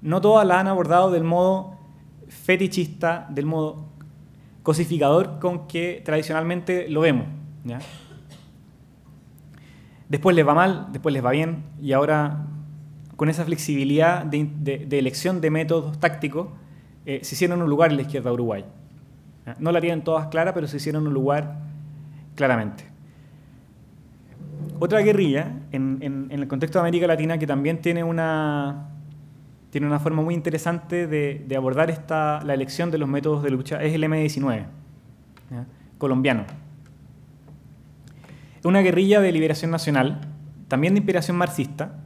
No todas las han abordado del modo fetichista, del modo cosificador con que tradicionalmente lo vemos. Después les va mal, después les va bien y ahora con esa flexibilidad de, elección de métodos tácticos, eh, se hicieron un lugar en la izquierda de Uruguay. No la tienen todas claras, pero se hicieron un lugar claramente. Otra guerrilla, en, el contexto de América Latina, que también tiene una, tiene una forma muy interesante de, abordar esta, la elección de los métodos de lucha, es el M19, colombiano. Una guerrilla de liberación nacional, también de inspiración marxista,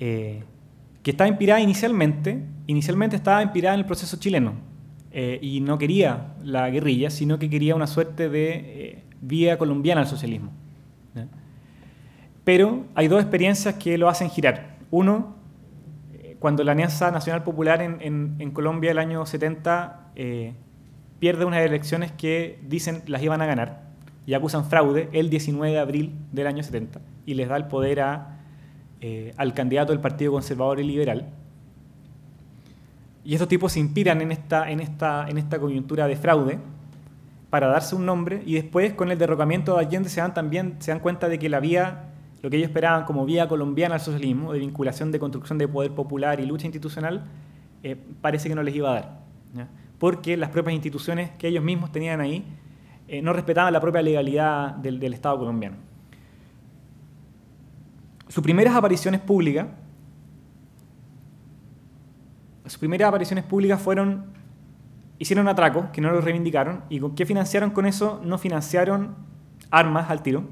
eh, que estaba inspirada inicialmente, inicialmente estaba inspirada en el proceso chileno eh, y no quería la guerrilla, sino que quería una suerte de eh, vía colombiana al socialismo. Pero hay dos experiencias que lo hacen girar. Uno, cuando la Alianza Nacional Popular en, en, en Colombia el año 70 pierde unas elecciones que dicen las iban a ganar y acusan fraude el 19 de abril del año 70 y les da el poder a eh, al candidato del Partido Conservador y Liberal. Y estos tipos se inspiran en esta, en, esta, en esta coyuntura de fraude para darse un nombre y después con el derrocamiento de Allende se dan también se dan cuenta de que la vía, lo que ellos esperaban como vía colombiana al socialismo, de vinculación de construcción de poder popular y lucha institucional, eh, parece que no les iba a dar. Porque las propias instituciones que ellos mismos tenían ahí eh, no respetaban la propia legalidad del Estado colombiano sus primeras apariciones públicas, sus primeras apariciones públicas fueron, hicieron atracos que no lo reivindicaron, y ¿qué financiaron con eso? No financiaron armas al tiro,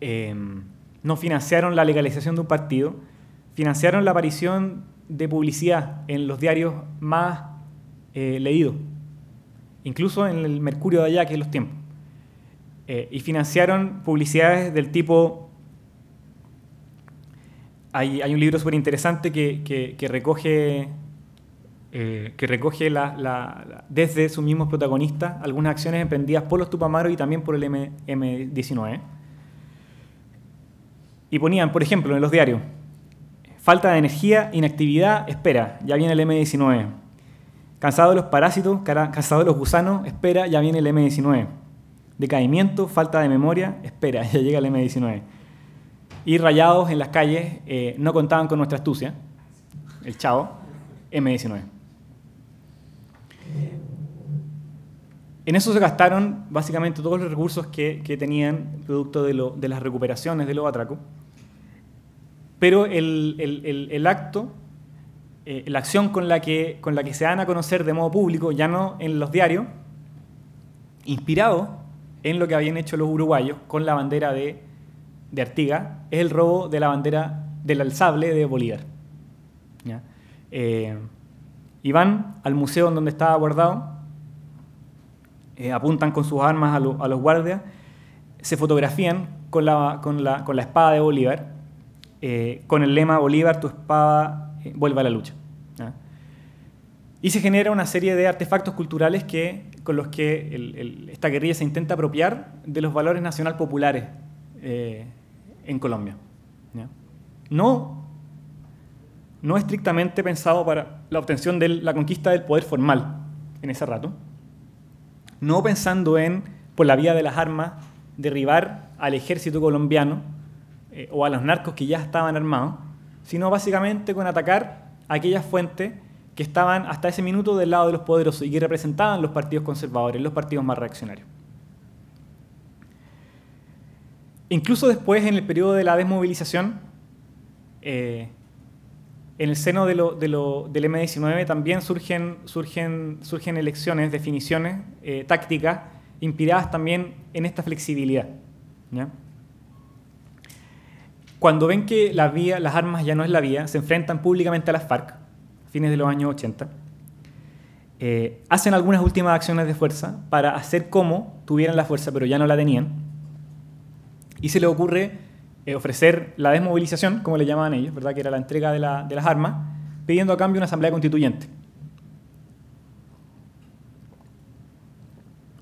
em, no financiaron la legalización de un partido, financiaron la aparición de publicidad en los diarios más eh, leídos, incluso en el Mercurio de allá, que es los tiempos. Eh, y financiaron publicidades del tipo hay, un libro súper interesante que, recoge, eh, que recoge desde sus mismos protagonistas algunas acciones emprendidas por los Tupamaros y también por el M 19 Y ponían, por ejemplo, en los diarios, falta de energía, inactividad, espera, ya viene el M19. Cansado de los parásitos, cansado de los gusanos, espera, ya viene el M19. Decaimiento, falta de memoria, espera, ya llega el M19 y rayados en las calles eh, no contaban con nuestra astucia, el chavo, M19. En eso se gastaron básicamente todos los recursos que, tenían producto de, las recuperaciones de los atracos. Pero el, el, el, acto, eh, la acción con la, que, con la que se dan a conocer de modo público, ya no en los diarios, inspirado en lo que habían hecho los uruguayos con la bandera de de Artiga es el robo de la bandera del alzable de Bolívar. Eh, y van al museo en donde estaba guardado, eh, apuntan con sus armas a, los guardias, se fotografían con la, espada de Bolívar, eh, con el lema Bolívar, tu espada vuelva a la lucha. Y se genera una serie de artefactos culturales que, con los que esta guerrilla se intenta apropiar de los valores nacional populares en Colombia. No, no estrictamente pensado para la obtención de la conquista del poder formal en ese rato, no pensando en, por la vía de las armas, derribar al ejército colombiano eh, o a los narcos que ya estaban armados, sino básicamente con atacar aquellas fuentes que estaban hasta ese minuto del lado de los poderosos y que representaban los partidos conservadores, los partidos más reaccionarios. Incluso después, en el periodo de la desmovilización, eh, en el seno del M19 también surgen, surgen, surgen elecciones, definiciones, eh, tácticas, inspiradas también en esta flexibilidad. Cuando ven que la vía, las armas ya no es la vía, se enfrentan públicamente a las FARC, a fines de los años 80, eh, hacen algunas últimas acciones de fuerza para hacer como tuvieran la fuerza, pero ya no la tenían, y se le ocurre eh, ofrecer la desmovilización, como le llamaban ellos, ¿verdad? que era la entrega de, las armas, pidiendo a cambio una asamblea constituyente.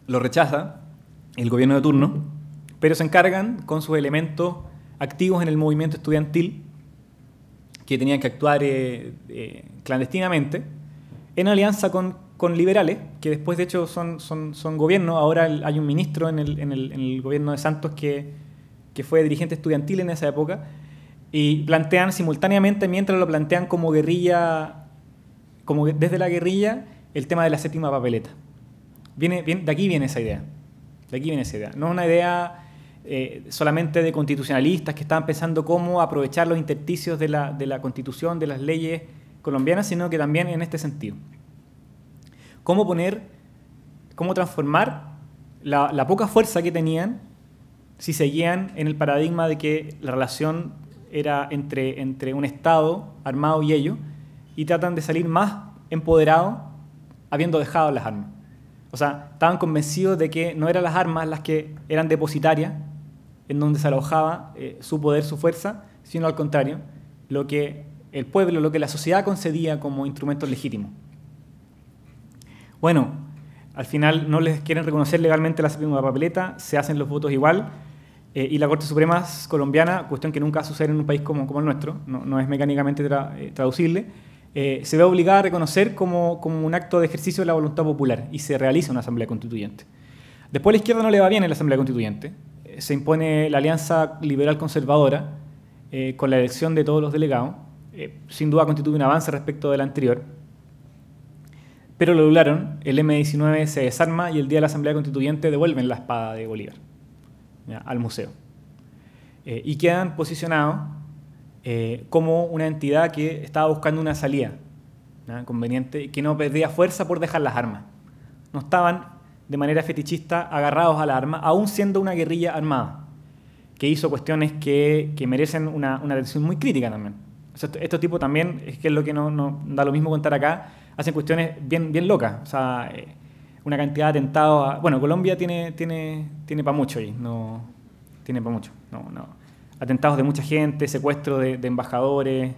Lo rechaza el gobierno de turno, pero se encargan con sus elementos activos en el movimiento estudiantil, que tenían que actuar eh, eh, clandestinamente, en alianza con, liberales, que después de hecho son, son, gobierno, ahora hay un ministro en el gobierno de Santos que que fue dirigente estudiantil en esa época, y plantean simultáneamente, mientras lo plantean como guerrilla, como desde la guerrilla, el tema de la séptima papeleta. Viene, de aquí viene esa idea. De aquí viene esa idea. No es una idea eh, solamente de constitucionalistas que estaban pensando cómo aprovechar los intersticios de la, constitución, de las leyes colombianas, sino que también en este sentido. Cómo poner, cómo transformar la, la, poca fuerza que tenían si seguían en el paradigma de que la relación era entre, entre un Estado armado y ellos, y tratan de salir más empoderados habiendo dejado las armas. O sea, estaban convencidos de que no eran las armas las que eran depositarias, en donde se alojaba eh, su poder, su fuerza, sino al contrario, lo que el pueblo, lo que la sociedad concedía como instrumento legítimo. Bueno, al final no les quieren reconocer legalmente la segunda papeleta, se hacen los votos igual, eh, y la Corte Suprema colombiana, cuestión que nunca sucede en un país como, el nuestro, no, es mecánicamente eh, traducible, eh, se ve obligada a reconocer como, un acto de ejercicio de la voluntad popular y se realiza una asamblea constituyente. Después a la izquierda no le va bien en la asamblea constituyente, se impone la alianza liberal-conservadora con la elección de todos los delegados, sin duda constituye un avance respecto del anterior, pero lo dudaron, el M19 se desarma y el día de la asamblea constituyente devuelven la espada de Bolívar al museo. Eh, y quedan posicionados eh, como una entidad que estaba buscando una salida conveniente que no perdía fuerza por dejar las armas. No estaban de manera fetichista agarrados a la arma, aún siendo una guerrilla armada, que hizo cuestiones que, merecen una, atención muy crítica también. O tipo también, es que es lo que nos da lo mismo contar acá, hacen cuestiones bien, bien locas. Eh, una cantidad de atentados. bueno, Colombia tiene, tiene, tiene para mucho ahí, no, tiene para mucho. No, no. Atentados de mucha gente, secuestro de, embajadores,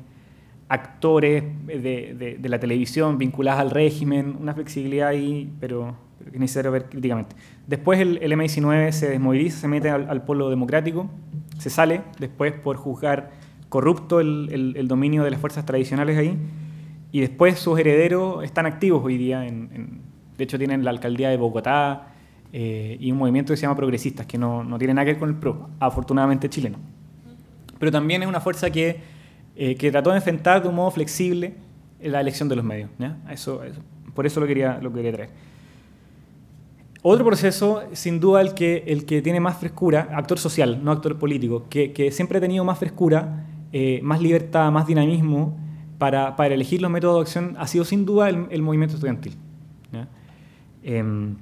actores de, la televisión ...vinculados al régimen, una flexibilidad ahí, pero, es necesario ver críticamente. Después el, M19 se desmoviliza, se mete al, pueblo democrático, se sale después por juzgar corrupto el, dominio de las fuerzas tradicionales ahí, y después sus herederos están activos hoy día en de hecho, tienen la alcaldía de Bogotá eh, y un movimiento que se llama Progresistas, que no, tiene nada que ver con el PRO, afortunadamente chileno. Pero también es una fuerza que, eh, trató de enfrentar de un modo flexible la elección de los medios. Eso, por eso lo quería, lo quería traer. Otro proceso, sin duda, el que, el que tiene más frescura, actor social, no actor político, que, siempre ha tenido más frescura, eh, más libertad, más dinamismo para, elegir los métodos de acción, ha sido sin duda el movimiento estudiantil. Em,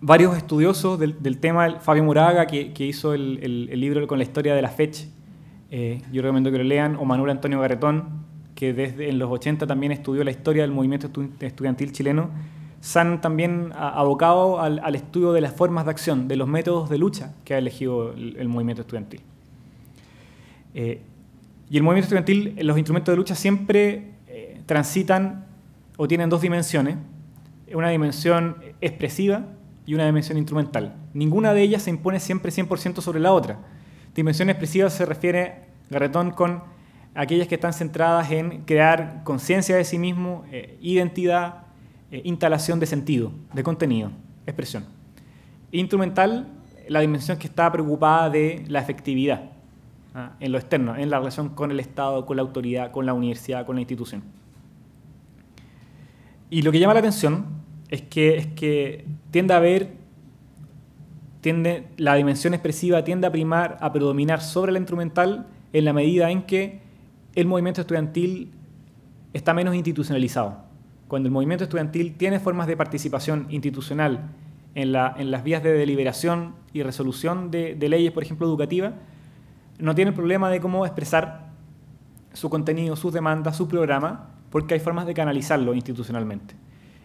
varios estudiosos del, del, tema, Fabio Muraga, que, hizo el, libro con la historia de la fecha, eh, yo recomiendo que lo lean, o Manuel Antonio Garretón, que desde en los 80 también estudió la historia del movimiento estudiantil chileno, se han también abocado al, estudio de las formas de acción, de los métodos de lucha que ha elegido el, movimiento estudiantil. Eh, y el movimiento estudiantil, los instrumentos de lucha siempre eh, transitan o tienen dos dimensiones una dimensión expresiva y una dimensión instrumental. Ninguna de ellas se impone siempre 100% sobre la otra. Dimensión expresiva se refiere, Garretón, con aquellas que están centradas en crear conciencia de sí mismo, eh, identidad, eh, instalación de sentido, de contenido, expresión. Instrumental, la dimensión que está preocupada de la efectividad ah, en lo externo, en la relación con el Estado, con la autoridad, con la universidad, con la institución. Y lo que llama la atención es que, es que tiende a haber, tiende, la dimensión expresiva tiende a primar, a predominar sobre la instrumental en la medida en que el movimiento estudiantil está menos institucionalizado. Cuando el movimiento estudiantil tiene formas de participación institucional en, las vías de deliberación y resolución de, de leyes, por ejemplo, educativas, no tiene el problema de cómo expresar su contenido, sus demandas, su programa, porque hay formas de canalizarlo institucionalmente.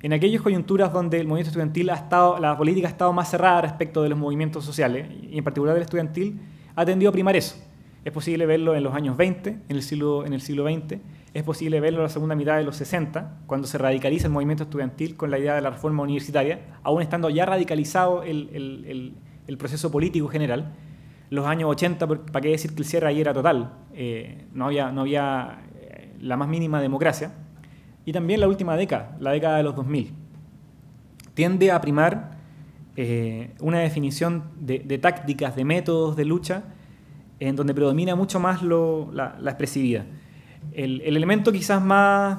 En aquellas coyunturas donde el movimiento estudiantil ha estado, la política ha estado más cerrada respecto de los movimientos sociales, y en particular del estudiantil, ha tendido a primar eso. Es posible verlo en los años 20, en el siglo, en el siglo XX, es posible verlo en la segunda mitad de los 60, cuando se radicaliza el movimiento estudiantil con la idea de la reforma universitaria, aún estando ya radicalizado el, proceso político general. Los años 80, ¿para qué decir que el cierre ahí era total? Eh, no, había, no había la más mínima democracia, y también la última década, la década de los 2000. Tiende a primar eh, una definición de, tácticas, de métodos de lucha, en donde predomina mucho más lo, la, expresividad. El, elemento quizás más,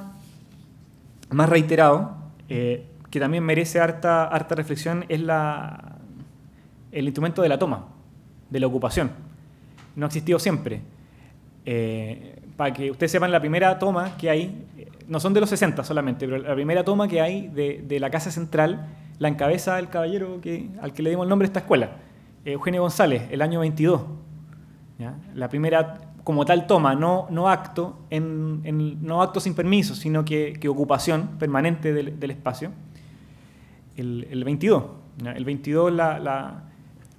más reiterado, eh, que también merece harta, harta reflexión, es la, el instrumento de la toma, de la ocupación. No ha existido siempre. Eh, para que ustedes sepan la primera toma que hay, no son de los 60 solamente, pero la primera toma que hay de, la Casa Central la encabeza del caballero que, al que le dimos el nombre de esta escuela, Eugenio González, el año 22. La primera, como tal, toma, no, no, acto, en, no acto sin permiso, sino que, ocupación permanente del, espacio, el, 22. El 22, la, la,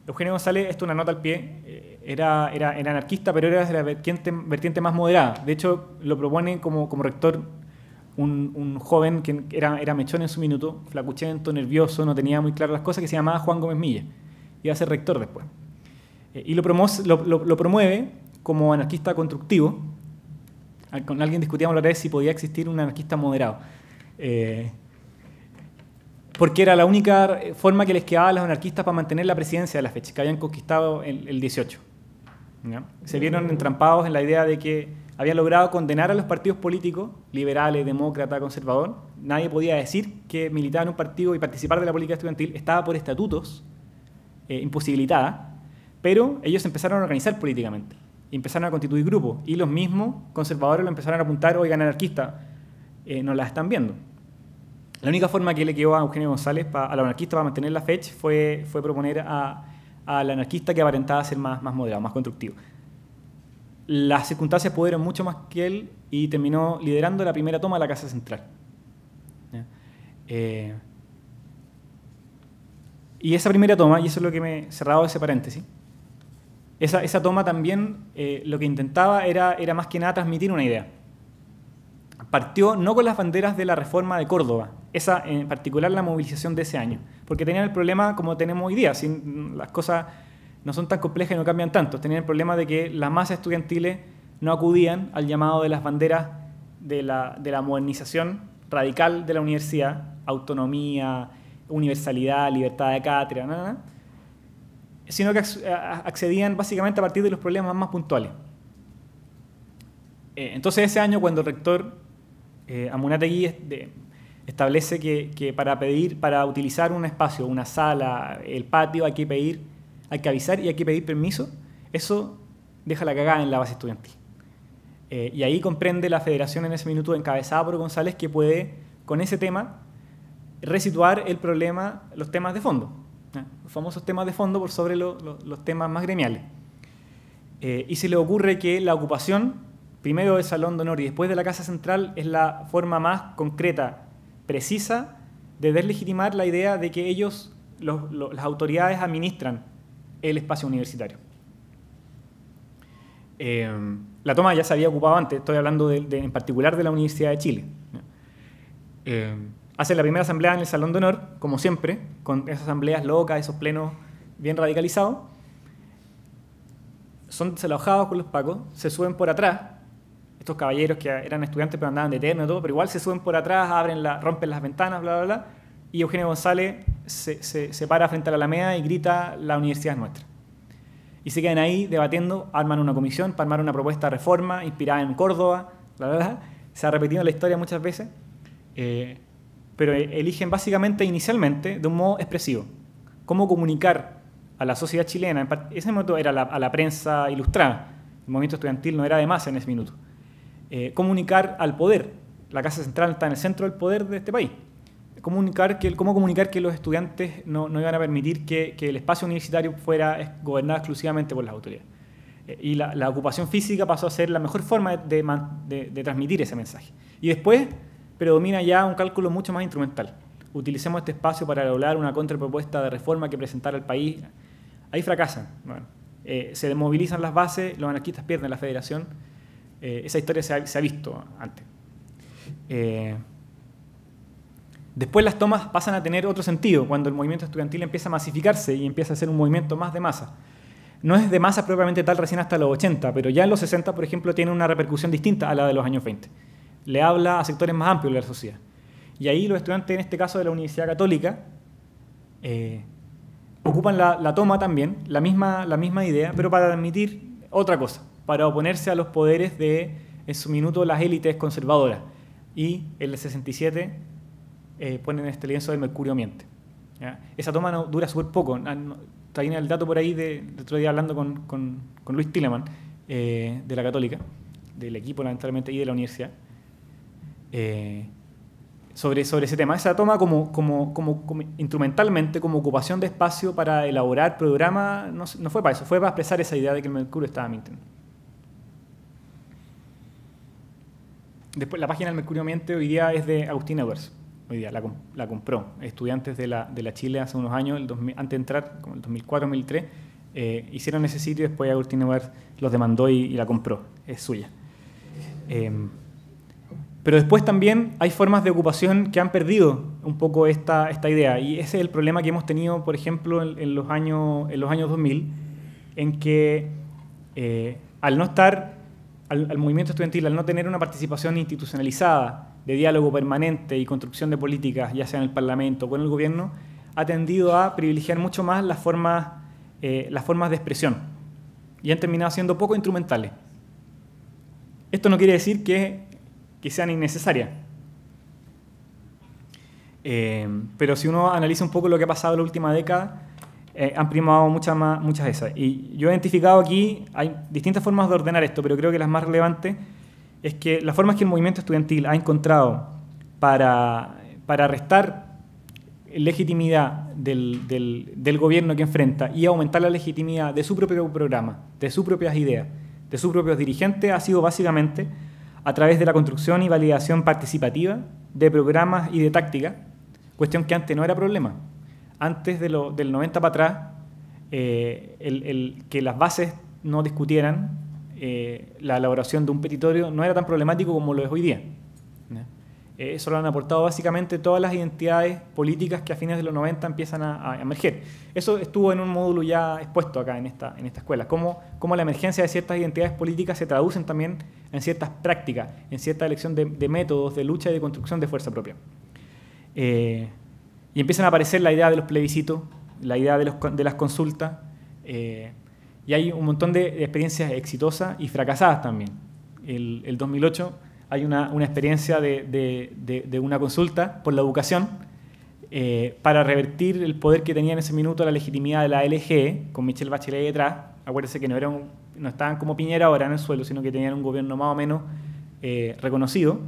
Eugenio González, esto es una nota al pie, eh, era, era, era, anarquista, pero era de la vertiente, más moderada. De hecho, lo propone como, como rector un, un, joven que era, era mechón en su minuto, flacuchento, nervioso, no tenía muy claras las cosas, que se llamaba Juan Gómez Mille. Iba a ser rector después. Eh, y lo, lo, promueve como anarquista constructivo. con alguien discutíamos la vez si podía existir un anarquista moderado. Eh, porque era la única forma que les quedaba a los anarquistas para mantener la presidencia de la fecha, que habían conquistado el 18. Se vieron entrampados en la idea de que habían logrado condenar a los partidos políticos, liberales, demócrata, conservador. Nadie podía decir que militar en un partido y participar de la política estudiantil estaba por estatutos eh, imposibilitada, pero ellos empezaron a organizar políticamente, empezaron a constituir grupos y los mismos conservadores lo empezaron a apuntar, oigan anarquista, eh, nos la están viendo. La única forma que le quedó a Eugenio González, a la anarquista, para mantener la fecha fue, fue proponer a al anarquista que aparentaba ser más, más moderado, más constructivo. Las circunstancias pudieron mucho más que él y terminó liderando la primera toma de la Casa Central. Eh, y esa primera toma, y eso es lo que me he cerrado ese paréntesis, esa, esa toma también eh, lo que intentaba era, era más que nada transmitir una idea. Partió no con las banderas de la reforma de Córdoba, esa en particular la movilización de ese año, porque tenían el problema como tenemos hoy día, las cosas no son tan complejas y no cambian tanto. Tenían el problema de que las masas estudiantiles no acudían al llamado de las banderas de la, modernización radical de la universidad, autonomía, universalidad, libertad de cátedra, nada, sino que accedían básicamente a partir de los problemas más puntuales. Eh, entonces ese año cuando el rector eh, Amunategui establece que, que, para pedir, para utilizar un espacio, una sala, el patio, hay que pedir, hay que avisar y hay que pedir permiso, eso deja la cagada en la base estudiantil. Eh, y ahí comprende la federación en ese minuto encabezada por González que puede, con ese tema, resituar el problema, los temas de fondo, los famosos temas de fondo por sobre los temas más gremiales. Eh, y se le ocurre que la ocupación, primero del Salón de Honor y después de la Casa Central, es la forma más concreta precisa de deslegitimar la idea de que ellos, las autoridades, administran el espacio universitario. Eh, la toma ya se había ocupado antes, estoy hablando en particular de la Universidad de Chile. Eh, hace la primera asamblea en el Salón de Honor, como siempre, con esas asambleas locas, esos plenos bien radicalizados. Son desalojados con los pacos, se suben por atrás estos caballeros que eran estudiantes pero andaban de todo, pero igual se suben por atrás, abren la, rompen las ventanas, bla, bla, bla. Y Eugenio González se, se, se para frente a la Alameda y grita, la universidad es nuestra. Y se quedan ahí debatiendo, arman una comisión para armar una propuesta de reforma inspirada en Córdoba, bla, bla, Se ha repetido la historia muchas veces, eh, pero eligen básicamente inicialmente de un modo expresivo. Cómo comunicar a la sociedad chilena, ese momento era a la prensa ilustrada, el movimiento estudiantil no era de más en ese minuto eh, comunicar al poder. La Casa Central está en el centro del poder de este país. Comunicar que, ¿Cómo comunicar que los estudiantes no, no iban a permitir que, el espacio universitario fuera gobernado exclusivamente por las autoridades? Eh, y la, ocupación física pasó a ser la mejor forma de, transmitir ese mensaje. Y después predomina ya un cálculo mucho más instrumental. Utilicemos este espacio para elaborar una contrapropuesta de reforma que presentara el país. Ahí fracasan. Eh, se desmovilizan las bases, los anarquistas pierden la federación eh, esa historia se ha, visto antes. Eh, después las tomas pasan a tener otro sentido, cuando el movimiento estudiantil empieza a masificarse y empieza a ser un movimiento más de masa. No es de masa propiamente tal recién hasta los 80, pero ya en los 60, por ejemplo, tiene una repercusión distinta a la de los años 20. Le habla a sectores más amplios de la sociedad. Y ahí los estudiantes, en este caso de la Universidad Católica, eh, ocupan la, toma también, la misma, la misma idea, pero para admitir otra cosa para oponerse a los poderes de, en su minuto, las élites conservadoras. Y el 67 eh, ponen este lienzo del Mercurio Miente. Esa toma no, dura súper poco. Ah, Traía el dato por ahí de, otro día hablando con, Luis Tilleman, eh, de la Católica, del equipo lamentablemente y de la universidad, eh, sobre, sobre ese tema. Esa toma como, como, instrumentalmente, como ocupación de espacio para elaborar programa, no, fue para eso, fue para expresar esa idea de que el Mercurio estaba mintiendo. después la página del Mercurio Miente hoy día es de Agustín Edwards. Hoy día la, compró. Estudiantes de la, Chile hace unos años, antes de entrar, como el 2004-2003, eh, hicieron ese sitio y después Agustín Edwards los demandó y, la compró. Es suya. Em, pero después también hay formas de ocupación que han perdido un poco esta, esta idea. Y ese es el problema que hemos tenido, por ejemplo, en, los, años, en los años 2000, en que eh, al no estar al, movimiento estudiantil, al no tener una participación institucionalizada de diálogo permanente y construcción de políticas, ya sea en el Parlamento o en el Gobierno, ha tendido a privilegiar mucho más las formas, eh, las formas de expresión y han terminado siendo poco instrumentales. Esto no quiere decir que, que sean innecesarias, eh, pero si uno analiza un poco lo que ha pasado en la última década, eh, han primado muchas más, muchas de esas. Y yo he identificado aquí, hay distintas formas de ordenar esto, pero creo que las más relevantes es que las formas que el movimiento estudiantil ha encontrado para, para restar legitimidad del, del, gobierno que enfrenta y aumentar la legitimidad de su propio programa, de sus propias ideas, de sus propios dirigentes, ha sido básicamente a través de la construcción y validación participativa de programas y de tácticas, cuestión que antes no era problema antes del 90 para atrás, eh, el, que las bases no discutieran eh, la elaboración de un petitorio no era tan problemático como lo es hoy día. Eh, eso lo han aportado básicamente todas las identidades políticas que a fines de los 90 empiezan a, emerger. Eso estuvo en un módulo ya expuesto acá en esta, escuela, cómo, la emergencia de ciertas identidades políticas se traducen también en ciertas prácticas, en cierta elección de, métodos de lucha y de construcción de fuerza propia. Y empiezan a aparecer la idea de los plebiscitos, la idea de, las consultas, eh, y hay un montón de experiencias exitosas y fracasadas también. El, el 2008 hay una, experiencia de, una consulta por la educación eh, para revertir el poder que tenía en ese minuto la legitimidad de la LG, e, con Michelle Bachelet detrás. Acuérdense que no, eran, no estaban como Piñera ahora en el suelo, sino que tenían un gobierno más o menos eh, reconocido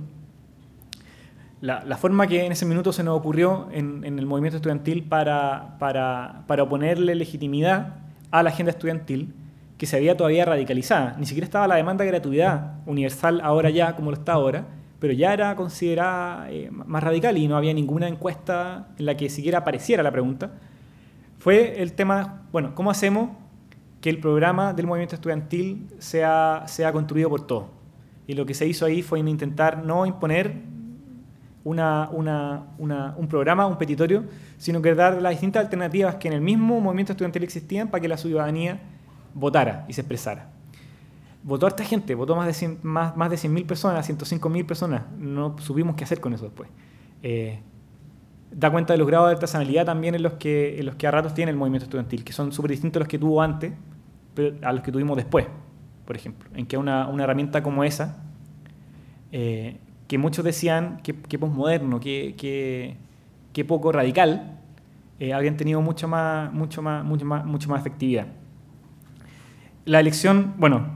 la, forma que en ese minuto se nos ocurrió en, el movimiento estudiantil para, para, oponerle legitimidad a la agenda estudiantil que se había todavía radicalizada. Ni siquiera estaba la demanda de gratuidad universal ahora ya, como lo está ahora, pero ya era considerada eh, más radical y no había ninguna encuesta en la que siquiera apareciera la pregunta. Fue el tema, bueno, ¿cómo hacemos que el programa del movimiento estudiantil sea, sea construido por todos? Y lo que se hizo ahí fue intentar no imponer un programa, un petitorio, sino que dar las distintas alternativas que en el mismo movimiento estudiantil existían para que la ciudadanía votara y se expresara. Votó harta gente, votó más de 100.000 más, 100 personas, 105.000 personas. No supimos qué hacer con eso después. Eh, da cuenta de los grados de artesanalidad también en los que, los que a ratos tiene el movimiento estudiantil, que son súper distintos a los que tuvo antes a los que tuvimos después, por ejemplo. En que una, herramienta como esa eh, que muchos decían que, que posmoderno, que, poco radical, eh, habían tenido mucho más, mucho, más, mucho, más, mucho más efectividad. La elección, bueno,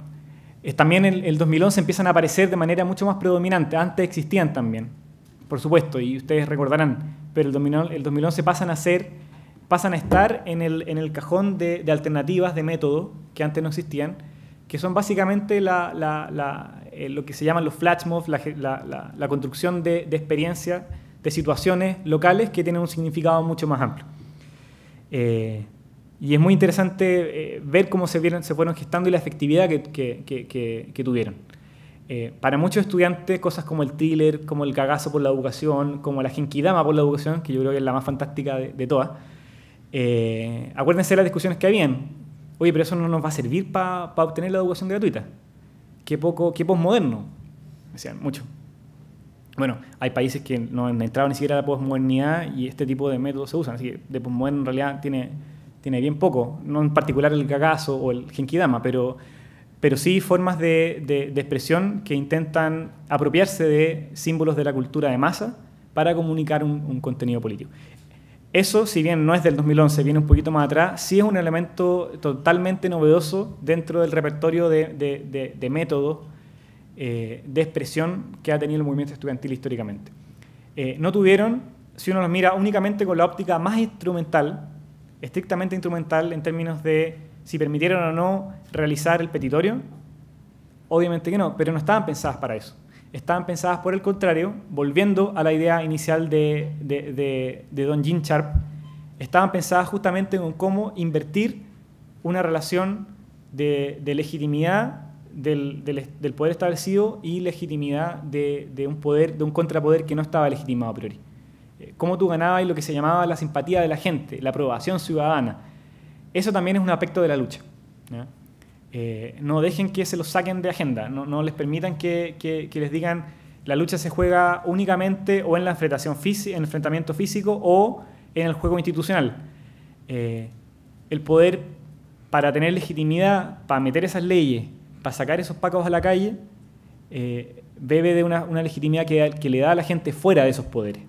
también en el, 2011 empiezan a aparecer de manera mucho más predominante, antes existían también, por supuesto, y ustedes recordarán, pero el, el 2011 pasan a ser pasan a estar en el, cajón de, de alternativas de método que antes no existían, que son básicamente eh, lo que se llaman los flash mobs, la, construcción de, experiencias, de situaciones locales que tienen un significado mucho más amplio. Eh, y es muy interesante eh, ver cómo se, se fueron gestando y la efectividad que, tuvieron. para muchos estudiantes, cosas como el thriller, como el cagazo por la educación, como la genkidama por la educación, que yo creo que es la más fantástica de, todas, acuérdense las discusiones que habían. Oye, pero eso no nos va a servir para obtener la educación gratuita. Qué poco, qué posmoderno. Decían mucho. Bueno, hay países que no han entrado ni siquiera a la posmodernidad y este tipo de métodos se usan. Así que de posmoderno en realidad tiene, tiene bien poco. No en particular el gagazo o el genkidama, pero, pero sí formas de, expresión que intentan apropiarse de símbolos de la cultura de masa para comunicar un contenido político. Eso, si bien no es del 2011, viene un poquito más atrás, sí es un elemento totalmente novedoso dentro del repertorio de, de, de, métodos eh, de expresión que ha tenido el movimiento estudiantil históricamente. Eh, no tuvieron, si uno los mira únicamente con la óptica más instrumental, estrictamente instrumental en términos de si permitieron o no realizar el petitorio, obviamente que no, pero no estaban pensadas para eso estaban pensadas, por el contrario, volviendo a la idea inicial de, Don Jim Sharp, estaban pensadas justamente en cómo invertir una relación de, legitimidad del, poder establecido y legitimidad de, un poder, de un contrapoder que no estaba legitimado a priori. Eh, cómo tú ganabas y lo que se llamaba la simpatía de la gente, la aprobación ciudadana. Eso también es un aspecto de la lucha. Eh, no dejen que se los saquen de agenda, no, les permitan que, les digan la lucha se juega únicamente o en la enfrentación física, en el enfrentamiento físico o en el juego institucional. Eh, el poder para tener legitimidad, para meter esas leyes, para sacar esos pacos a la calle, eh, bebe de una, legitimidad que, le da a la gente fuera de esos poderes.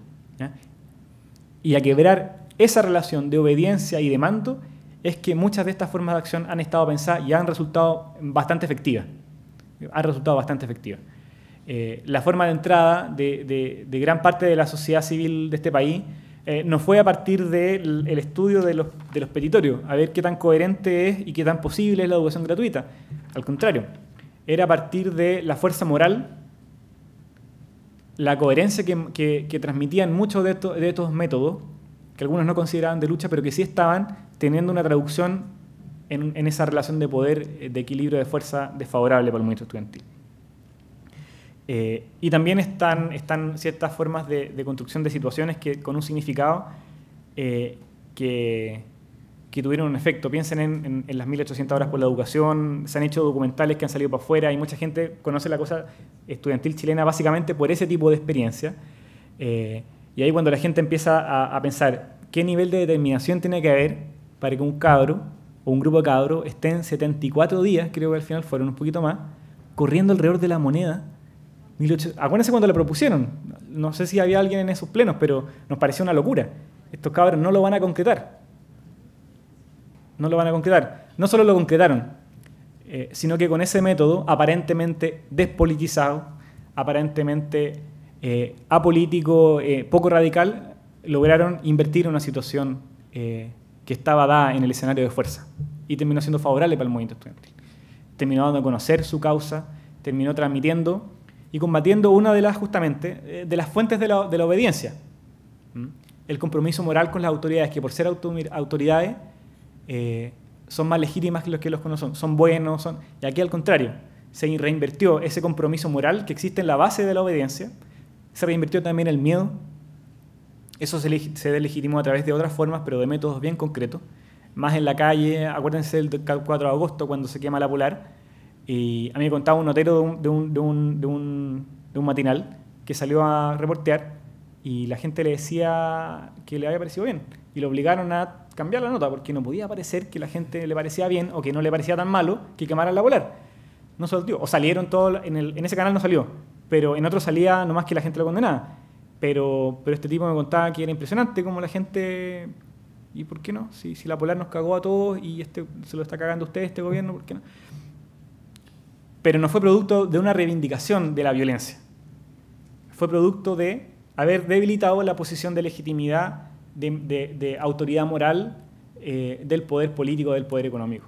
Y a quebrar esa relación de obediencia y de mando es que muchas de estas formas de acción han estado pensadas y han resultado bastante efectivas. Han resultado bastante efectivas. Eh, la forma de entrada de, gran parte de la sociedad civil de este país eh, no fue a partir del estudio de los, petitorios, a ver qué tan coherente es y qué tan posible es la educación gratuita. Al contrario, era a partir de la fuerza moral, la coherencia que, transmitían muchos de de estos métodos, que algunos no consideraban de lucha, pero que sí estaban teniendo una traducción en, esa relación de poder, eh, de equilibrio de fuerza desfavorable para el movimiento estudiantil. Eh, y también están, ciertas formas de, construcción de situaciones que, con un significado eh, que, tuvieron un efecto. Piensen en, las 1800 horas por la educación, se han hecho documentales que han salido para afuera y mucha gente conoce la cosa estudiantil chilena básicamente por ese tipo de experiencia. y ahí cuando la gente empieza a pensar qué nivel de determinación tiene que haber para que un cabro o un grupo de cabros estén 74 días, creo que al final fueron un poquito más, corriendo alrededor de la moneda. Acuérdense cuando lo propusieron. No sé si había alguien en esos plenos, pero nos pareció una locura. Estos cabros no lo van a concretar. No lo van a concretar. No solo lo concretaron, eh, sino que con ese método aparentemente despolitizado, aparentemente eh, apolítico, eh, poco radical, lograron invertir en una situación que estaba dada en el escenario de fuerza y terminó siendo favorable para el movimiento estudiantil. Terminó dando a conocer su causa, terminó transmitiendo y combatiendo una de las, justamente, eh, de las fuentes de la, de la obediencia. El compromiso moral con las autoridades, que por ser autoridades eh, son más legítimas que los que los conocen, son buenos, son... Y aquí al contrario, se reinvirtió ese compromiso moral que existe en la base de la obediencia, se reinvirtió también el miedo eso se, se a través de otras formas, pero de métodos bien concretos. Más en la calle, acuérdense del 4 de agosto cuando se quema la polar. Y a mí me contaba un notero de un, matinal que salió a reportear y la gente le decía que le había parecido bien y lo obligaron a cambiar la nota porque no podía parecer que la gente le parecía bien o que no le parecía tan malo que quemaran la polar. No salió, o salieron todos, en, en ese canal no salió, pero en otro salía nomás que la gente lo condenaba. Pero, pero este tipo me contaba que era impresionante como la gente... ¿Y por qué no? Si, la polar nos cagó a todos y este se lo está cagando usted, este gobierno, ¿por qué no? Pero no fue producto de una reivindicación de la violencia. Fue producto de haber debilitado la posición de legitimidad, de, autoridad moral eh, del poder político, del poder económico.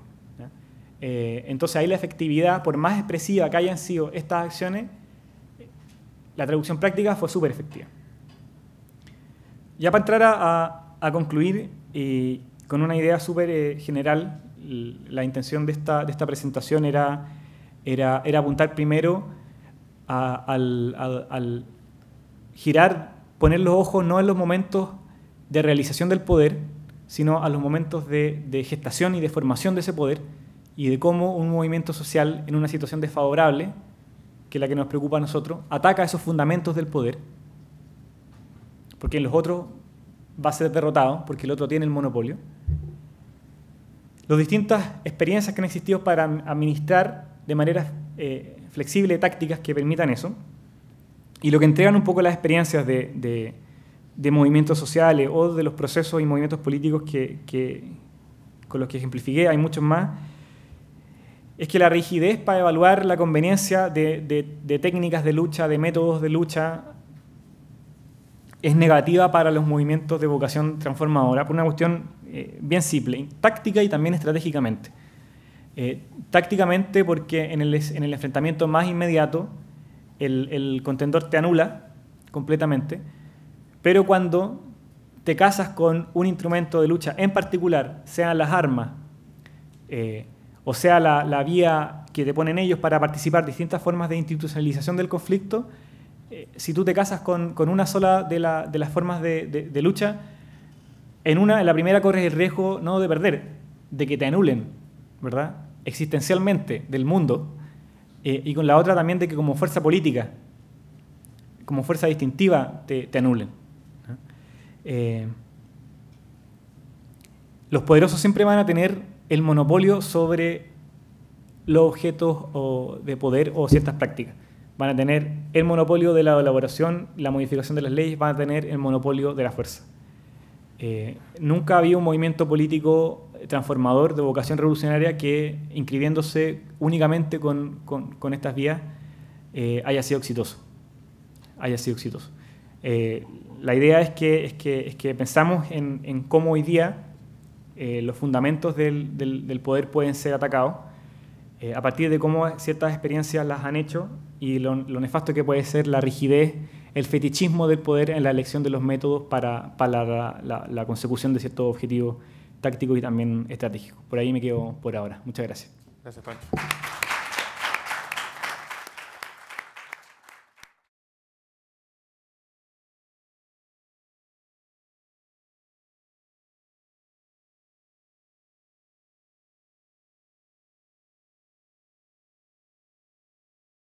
Eh, entonces ahí la efectividad, por más expresiva que hayan sido estas acciones, la traducción práctica fue súper efectiva ya para entrar a, concluir y eh, con una idea súper eh, general, la intención de esta, presentación era, era, apuntar primero a, al, girar, poner los ojos no en los momentos de realización del poder, sino a los momentos de, de, gestación y de formación de ese poder y de cómo un movimiento social en una situación desfavorable, que es la que nos preocupa a nosotros, ataca esos fundamentos del poder porque en los otros va a ser derrotado, porque el otro tiene el monopolio. Las distintas experiencias que han existido para administrar de manera eh, flexible tácticas que permitan eso, y lo que entregan un poco las experiencias de, movimientos sociales o de los procesos y movimientos políticos que, con los que ejemplifiqué, hay muchos más, es que la rigidez para evaluar la conveniencia de, de, técnicas de lucha, de métodos de lucha, es negativa para los movimientos de vocación transformadora por una cuestión eh, bien simple, táctica y también estratégicamente. Eh, tácticamente porque en el, enfrentamiento más inmediato el, contendor te anula completamente, pero cuando te casas con un instrumento de lucha en particular, sean las armas eh, o sea la, la vía que te ponen ellos para participar distintas formas de institucionalización del conflicto, eh, si tú te casas con, una sola de, la, de las formas de, lucha, en, una, la primera corres el riesgo no de perder, de que te anulen, ¿verdad? Existencialmente del mundo, eh, y con la otra también de que como fuerza política, como fuerza distintiva, te, anulen. Eh, los poderosos siempre van a tener el monopolio sobre los objetos de poder o ciertas prácticas van a tener el monopolio de la elaboración, la modificación de las leyes, van a tener el monopolio de la fuerza. Eh, nunca había un movimiento político transformador de vocación revolucionaria que, inscribiéndose únicamente con, estas vías, eh, haya sido exitoso. Haya sido exitoso. Eh, la idea es que, es que, pensamos en, cómo hoy día eh, los fundamentos del, poder pueden ser atacados a partir de cómo ciertas experiencias las han hecho y lo, nefasto que puede ser la rigidez, el fetichismo del poder en la elección de los métodos para, para la, consecución de ciertos objetivos tácticos y también estratégicos. Por ahí me quedo por ahora. Muchas gracias. Gracias,